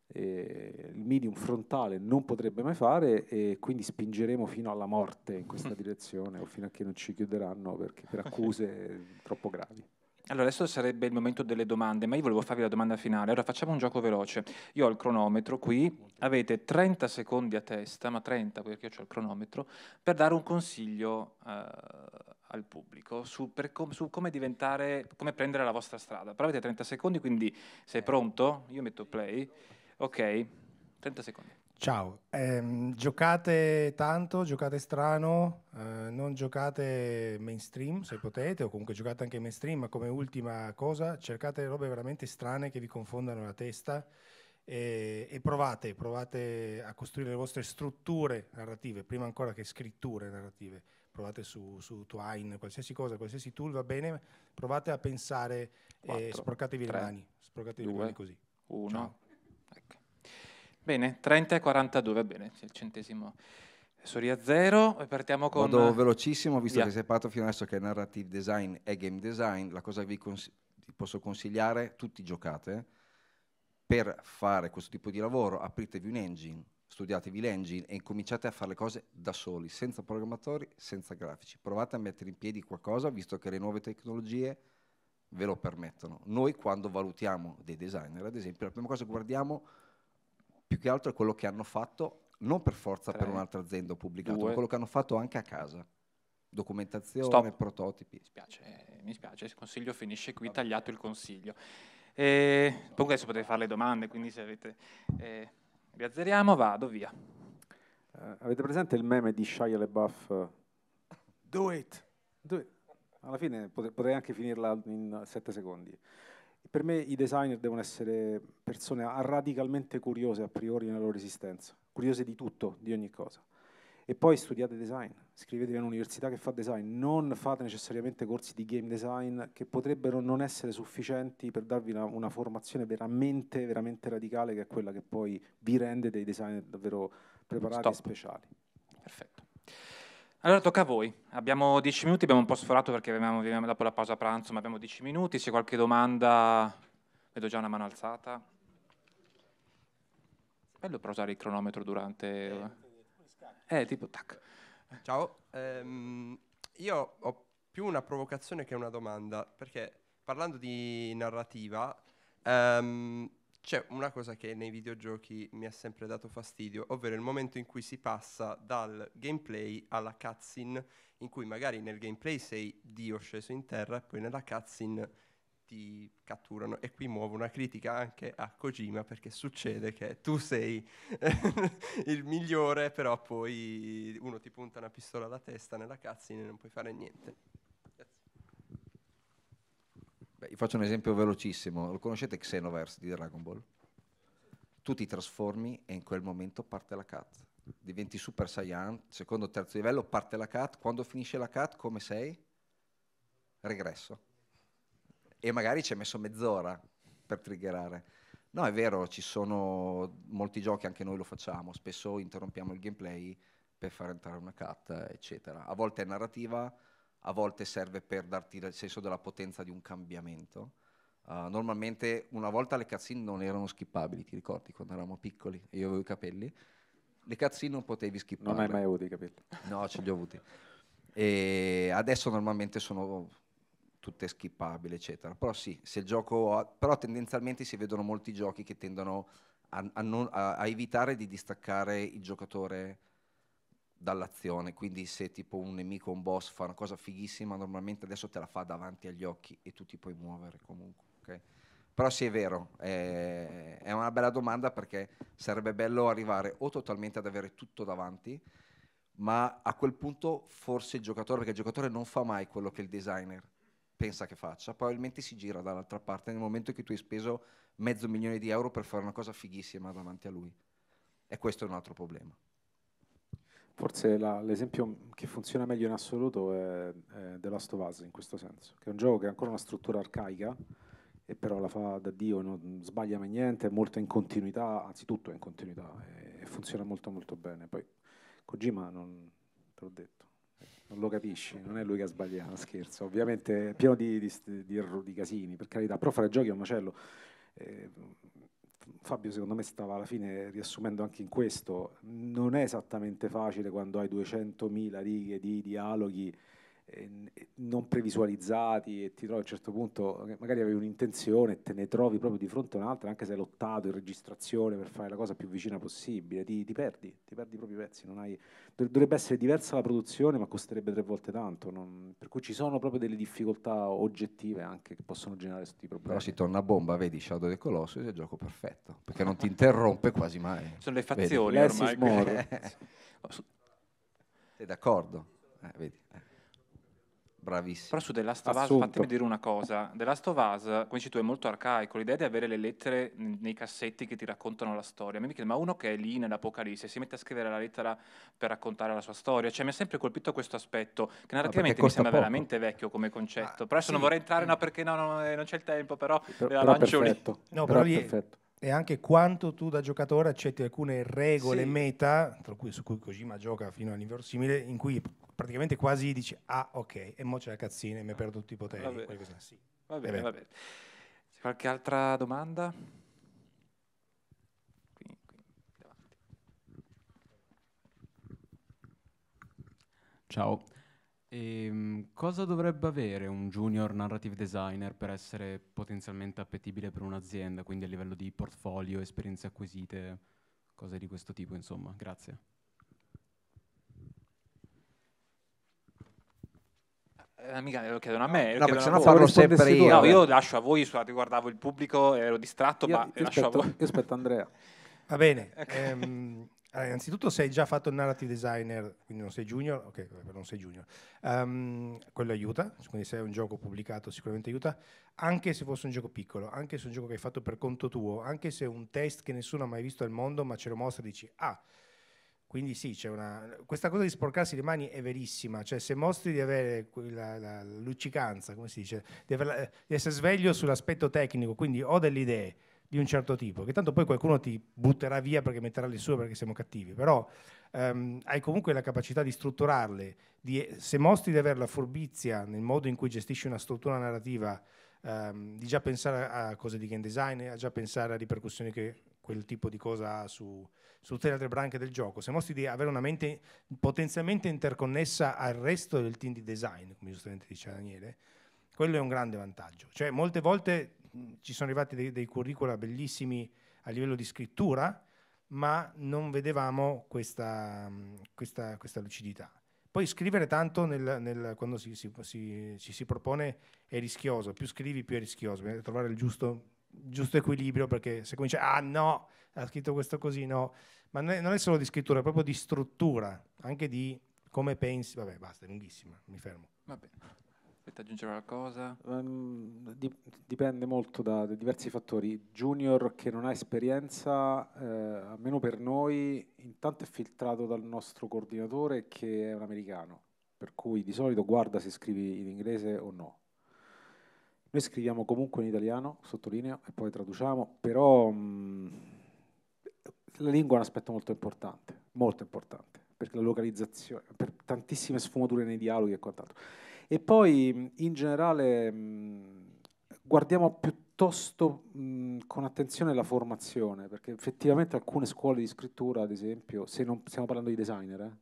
eh, il medium frontale non potrebbe mai fare e quindi spingeremo fino alla morte in questa mm. direzione o fino a che non ci chiuderanno perché, per accuse [LAUGHS] troppo gravi. Allora, adesso sarebbe il momento delle domande, ma io volevo farvi la domanda finale. Allora, facciamo un gioco veloce. Io ho il cronometro qui, avete 30 secondi a testa, ma 30 perché io ho il cronometro, per dare un consiglio uh, al pubblico su, com su, come diventare, come prendere la vostra strada. Però avete 30 secondi, quindi sei eh. pronto? Io metto play. Ok, 30 secondi. Ciao, eh, giocate tanto, giocate strano, eh, non giocate mainstream se potete o comunque giocate anche mainstream, ma come ultima cosa cercate robe veramente strane che vi confondano la testa e, e provate, provate a costruire le vostre strutture narrative, prima ancora che scritture narrative, provate su, su Twine, qualsiasi cosa, qualsiasi tool va bene, provate a pensare Quattro, e sporcatevi tre, le mani, sporcatevi due, le mani così. Uno. Ciao. Bene, 30 e 42, va bene, c'è il centesimo. Soria 0 e partiamo con... Vado velocissimo, visto via. che si è parlato fino adesso che è narrative design e game design, la cosa che vi cons- posso consigliare, tutti giocate, per fare questo tipo di lavoro apritevi un engine, studiatevi l'engine e cominciate a fare le cose da soli, senza programmatori, senza grafici. Provate a mettere in piedi qualcosa, visto che le nuove tecnologie ve lo permettono. Noi quando valutiamo dei designer, ad esempio, la prima cosa che guardiamo è più che altro è quello che hanno fatto, non per forza Tre. per un'altra azienda o pubblicato, ma quello che hanno fatto anche a casa. Documentazione, Stop. prototipi. Mi spiace, eh, mi spiace, il consiglio finisce qui, tagliato il consiglio. E, eh, comunque adesso potete fare le domande, quindi se avete... Eh, riazzeriamo, vado via. Uh, avete presente il meme di Shia LeBuff? Do it! Do it. Alla fine potrei anche finirla in sette secondi. Per me i designer devono essere persone radicalmente curiose a priori nella loro esistenza, curiose di tutto, di ogni cosa. E poi studiate design, scrivetevi a un'università che fa design, non fate necessariamente corsi di game design che potrebbero non essere sufficienti per darvi una, una formazione veramente, veramente radicale che è quella che poi vi rende dei designer davvero preparati Stop. e speciali. Allora tocca a voi, abbiamo 10 minuti, abbiamo un po' sforato perché abbiamo, abbiamo dopo la pausa pranzo, ma abbiamo 10 minuti, se qualche domanda, vedo già una mano alzata. Bello però usare il cronometro durante... Eh, eh, eh, tipo tac. Ciao, ehm, io ho più una provocazione che una domanda, perché parlando di narrativa, ehm, c'è una cosa che nei videogiochi mi ha sempre dato fastidio, ovvero il momento in cui si passa dal gameplay alla cutscene, in cui magari nel gameplay sei Dio sceso in terra e poi nella cutscene ti catturano. E qui muovo una critica anche a Kojima perché succede che tu sei [LAUGHS] il migliore, però poi uno ti punta una pistola alla testa nella cutscene e non puoi fare niente. Beh, faccio un esempio velocissimo. Lo conoscete Xenoverse di Dragon Ball? Tu ti trasformi e in quel momento parte la cat. Diventi Super Saiyan, secondo o terzo livello parte la cat. Quando finisce la cat, come sei? Regresso. E magari ci hai messo mezz'ora per triggerare. No, è vero, ci sono molti giochi, anche noi lo facciamo, spesso interrompiamo il gameplay per far entrare una cat, eccetera. A volte è narrativa, a volte serve per darti il senso della potenza di un cambiamento. Uh, normalmente una volta le cazzine non erano skippabili, ti ricordi quando eravamo piccoli e io avevo i capelli? Le cazzine non potevi skippare. Non hai mai avuto i capelli? No, ce li ho avuti. E adesso normalmente sono tutte skippabili, eccetera. Però sì, se il gioco... Ha, però tendenzialmente si vedono molti giochi che tendono a, a, non, a, a evitare di distaccare il giocatore dall'azione, quindi se tipo un nemico, un boss fa una cosa fighissima, normalmente adesso te la fa davanti agli occhi e tu ti puoi muovere comunque. Okay? Però sì è vero, è, è una bella domanda perché sarebbe bello arrivare o totalmente ad avere tutto davanti, ma a quel punto forse il giocatore, perché il giocatore non fa mai quello che il designer pensa che faccia, probabilmente si gira dall'altra parte nel momento che tu hai speso mezzo milione di euro per fare una cosa fighissima davanti a lui. E questo è un altro problema. Forse la, l'esempio che funziona meglio in assoluto è, è The Last of Us in questo senso, che è un gioco che ha ancora una struttura arcaica, e però la fa da Dio, non sbaglia mai niente, è molto in continuità, anzitutto è in continuità e, funziona molto molto bene. Poi Kojima non te l'ho detto, non lo capisci, non è lui che ha sbagliato, scherzo, ovviamente è pieno di, di, di, di casini, per carità, però fare giochi è un macello. Eh, Fabio secondo me stava alla fine riassumendo anche in questo, non è esattamente facile quando hai 200.000 righe di dialoghi non previsualizzati e ti trovi a un certo punto eh, magari avevi un'intenzione e te ne trovi proprio di fronte a un'altra anche se hai lottato in registrazione per fare la cosa più vicina possibile ti, ti perdi, ti perdi i propri pezzi hai... dovrebbe essere diversa la produzione ma costerebbe tre volte tanto non... per cui ci sono proprio delle difficoltà oggettive anche che possono generare questi problemi però si torna a bomba vedi Shadow del Colosso, è il gioco perfetto perché non ti interrompe quasi mai [LAUGHS] sono le fazioni vedi? ormai [LAUGHS] sei d'accordo? Eh, vedi eh. Bravissimo. Però su The Last of Us, fatemi dire una cosa, The Last of Us, come dici tu, è molto arcaico, l'idea di avere le lettere nei cassetti che ti raccontano la storia. A me mi chiede, ma uno che è lì nell'Apocalisse si mette a scrivere la lettera per raccontare la sua storia? Cioè mi ha sempre colpito questo aspetto, che narrativamente mi sembra poco. veramente vecchio come concetto. Ah, però adesso sì, non vorrei entrare, mm. no, perché no, no, eh, non c'è il tempo, però, però la lancio perfetto. lì. No, però, però perfetto e anche quanto tu da giocatore accetti alcune regole sì. meta, tra cui, su cui Kojima gioca fino all'inversimile, in cui praticamente quasi dici, ah ok, e mo c'è la cazzina e mi perdo tutti i poteri. Va bene, sì. va bene. Eh va bene. C'è qualche altra domanda? Qui, qui, Ciao. E, ehm, cosa dovrebbe avere un junior narrative designer per essere potenzialmente appetibile per un'azienda, quindi a livello di portfolio, esperienze acquisite, cose di questo tipo, insomma? Grazie. eh, mica lo chiedono a me. No, perché se no parlo sempre io. No, io lascio a voi, scusate, guardavo il pubblico, ero distratto, io, ma lascio aspetto, a voi. Io aspetto Andrea. Va bene. Okay. Ehm, allora, ah, innanzitutto sei già fatto il narrative designer, quindi non sei junior, ok, non sei junior. Um, quello aiuta, quindi se hai un gioco pubblicato sicuramente aiuta, anche se fosse un gioco piccolo, anche se è un gioco che hai fatto per conto tuo, anche se è un test che nessuno ha mai visto al mondo, ma ce lo mostra e dici, ah, quindi sì, c'è una... questa cosa di sporcarsi le mani è verissima, cioè se mostri di avere la, la luccicanza, come si dice, di, aver, di essere sveglio sull'aspetto tecnico, quindi ho delle idee di un certo tipo, che tanto poi qualcuno ti butterà via perché metterà le sue perché siamo cattivi, però ehm, hai comunque la capacità di strutturarle, di, se mostri di avere la furbizia nel modo in cui gestisci una struttura narrativa, ehm, di già pensare a cose di game design, a già pensare a ripercussioni che quel tipo di cosa su, su, tutte le altre branche del gioco. Siamo mostri di avere una mente potenzialmente interconnessa al resto del team di design, come giustamente dice Daniele, quello è un grande vantaggio. Cioè, molte volte ci sono arrivati dei, dei, curricula bellissimi a livello di scrittura, ma non vedevamo questa, questa, questa lucidità. Poi scrivere tanto nel, nel, quando si, si, si, ci si propone è rischioso, più scrivi più è rischioso, bisogna trovare il giusto giusto equilibrio perché se comincia ah no ha scritto questo così no ma non è, non è solo di scrittura è proprio di struttura anche di come pensi vabbè basta è lunghissima mi fermo vabbè aspetta aggiungere qualcosa um, dipende molto da, da, diversi fattori junior che non ha esperienza eh, almeno per noi intanto è filtrato dal nostro coordinatore che è un americano per cui di solito guarda se scrivi in inglese o no noi scriviamo comunque in italiano, sottolineo, e poi traduciamo, però mh, la lingua è un aspetto molto importante, molto importante, per la localizzazione, per tantissime sfumature nei dialoghi e quant'altro. E poi in generale mh, guardiamo piuttosto mh, con attenzione la formazione, perché effettivamente alcune scuole di scrittura, ad esempio, se non stiamo parlando di designer, eh,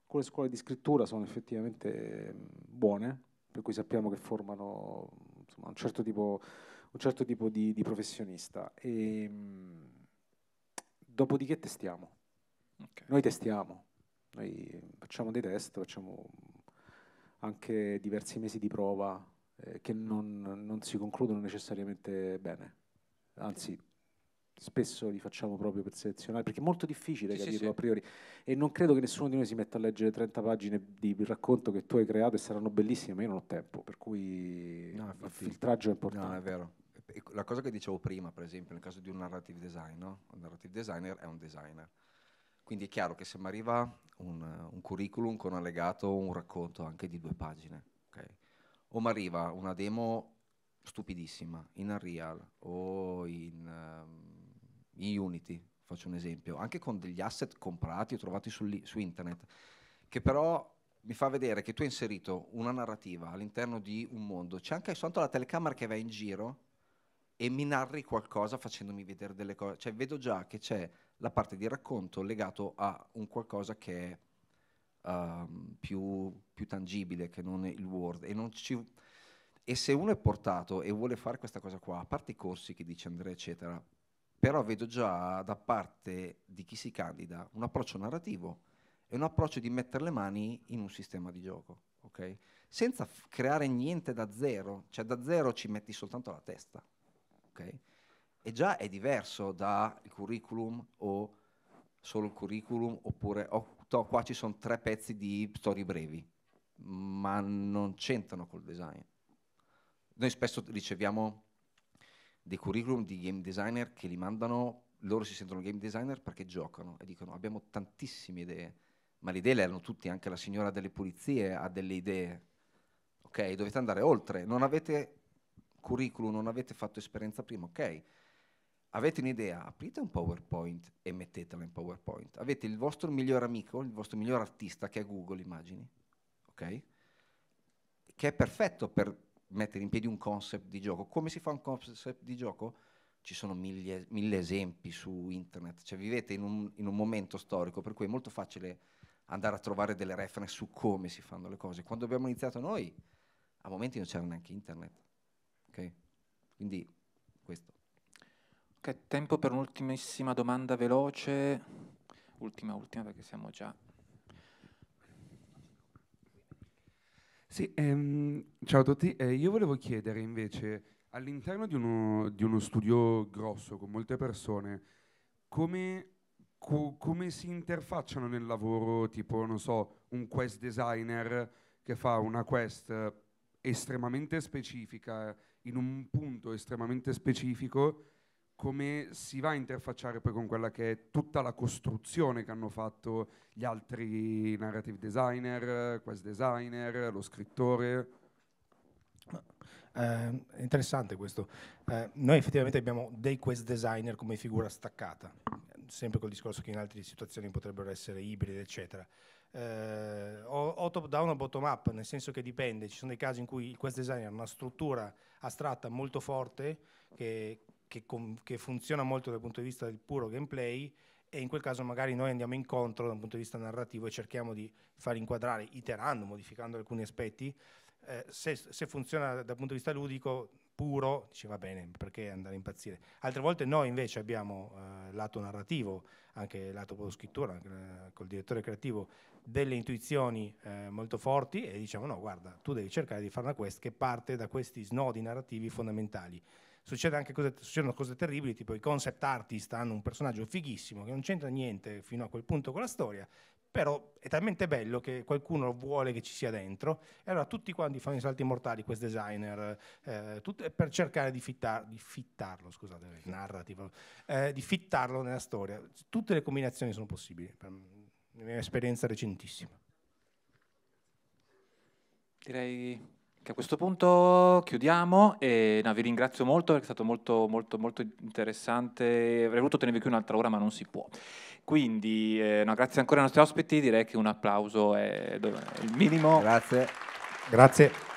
alcune scuole di scrittura sono effettivamente buone, per cui sappiamo che formano insomma, un certo tipo, un certo tipo di, di, professionista. E, ehm, dopodiché testiamo. Okay. Noi testiamo, noi facciamo dei test, facciamo anche diversi mesi di prova eh, che non, non si concludono necessariamente bene. Anzi, spesso li facciamo proprio per selezionare, perché è molto difficile sì, capirlo sì, a priori e non credo che nessuno di noi si metta a leggere 30 pagine di racconto che tu hai creato e saranno bellissime, ma io non ho tempo, per cui no, il filtraggio è importante. No, è vero. La cosa che dicevo prima, per esempio, nel caso di un narrative design, no? un narrative designer è un designer. Quindi è chiaro che se mi arriva un, un curriculum con allegato un racconto anche di due pagine, okay? o mi arriva una demo stupidissima in Unreal o in... Um, i Unity, faccio un esempio, anche con degli asset comprati o trovati su, li, su internet, che però mi fa vedere che tu hai inserito una narrativa all'interno di un mondo, c'è anche soltanto la telecamera che va in giro e mi narri qualcosa facendomi vedere delle cose, cioè vedo già che c'è la parte di racconto legato a un qualcosa che è um, più, più, tangibile, che non è il Word. E, ci... e, se uno è portato e vuole fare questa cosa qua, a parte i corsi che dice Andrea, eccetera, però vedo già da parte di chi si candida un approccio narrativo e un approccio di mettere le mani in un sistema di gioco, okay? senza f- creare niente da zero, cioè da zero ci metti soltanto la testa. Okay? E già è diverso dal curriculum o solo il curriculum oppure oh, to, qua ci sono tre pezzi di storie brevi, ma non c'entrano col design. Noi spesso riceviamo dei curriculum di game designer che li mandano, loro si sentono game designer perché giocano e dicono abbiamo tantissime idee, ma le idee le hanno tutti, anche la signora delle pulizie ha delle idee, ok? Dovete andare oltre, non avete curriculum, non avete fatto esperienza prima, ok? Avete un'idea, aprite un PowerPoint e mettetela in PowerPoint. Avete il vostro miglior amico, il vostro miglior artista che è Google Immagini, ok? Che è perfetto per mettere in piedi un concept di gioco. Come si fa un concept di gioco? Ci sono mille, mille esempi su internet, cioè vivete in un, in un, momento storico per cui è molto facile andare a trovare delle reference su come si fanno le cose. Quando abbiamo iniziato noi, a momenti non c'era neanche internet. Okay? Quindi questo. Ok, tempo per un'ultimissima domanda veloce. Ultima, ultima perché siamo già Sì, ehm, ciao a tutti. Eh, io volevo chiedere invece, all'interno di uno, di uno studio grosso con molte persone, come, co- come si interfacciano nel lavoro, tipo, non so, un quest designer che fa una quest estremamente specifica in un punto estremamente specifico come si va a interfacciare poi con quella che è tutta la costruzione che hanno fatto gli altri narrative designer, quest designer, lo scrittore? Eh, interessante questo. Eh, noi effettivamente abbiamo dei quest designer come figura staccata, sempre col discorso che in altre situazioni potrebbero essere ibride, eccetera. Eh, o, o, top down o bottom up, nel senso che dipende, ci sono dei casi in cui il quest designer ha una struttura astratta molto forte che, che, con, che, funziona molto dal punto di vista del puro gameplay e in quel caso magari noi andiamo incontro dal punto di vista narrativo e cerchiamo di far inquadrare, iterando, modificando alcuni aspetti. Eh, se, se, funziona dal punto di vista ludico, puro, dice va bene, perché andare a impazzire. Altre volte noi invece abbiamo eh, lato narrativo, anche lato scrittura, eh, col direttore creativo, delle intuizioni eh, molto forti e diciamo no, guarda, tu devi cercare di fare una quest che parte da questi snodi narrativi fondamentali succede anche cose, succedono cose terribili, tipo i concept artist hanno un personaggio fighissimo che non c'entra niente fino a quel punto con la storia, però è talmente bello che qualcuno vuole che ci sia dentro e allora tutti quanti fanno i salti mortali questi designer eh, tut- per cercare di, fittar- di fittarlo scusate, narrativo eh, di fittarlo nella storia tutte le combinazioni sono possibili per mia esperienza recentissima direi che a questo punto chiudiamo e no, vi ringrazio molto perché è stato molto, molto, molto interessante. Avrei voluto tenervi qui un'altra ora ma non si può. Quindi eh, no, grazie ancora ai nostri ospiti, direi che un applauso è il minimo. Grazie. Grazie.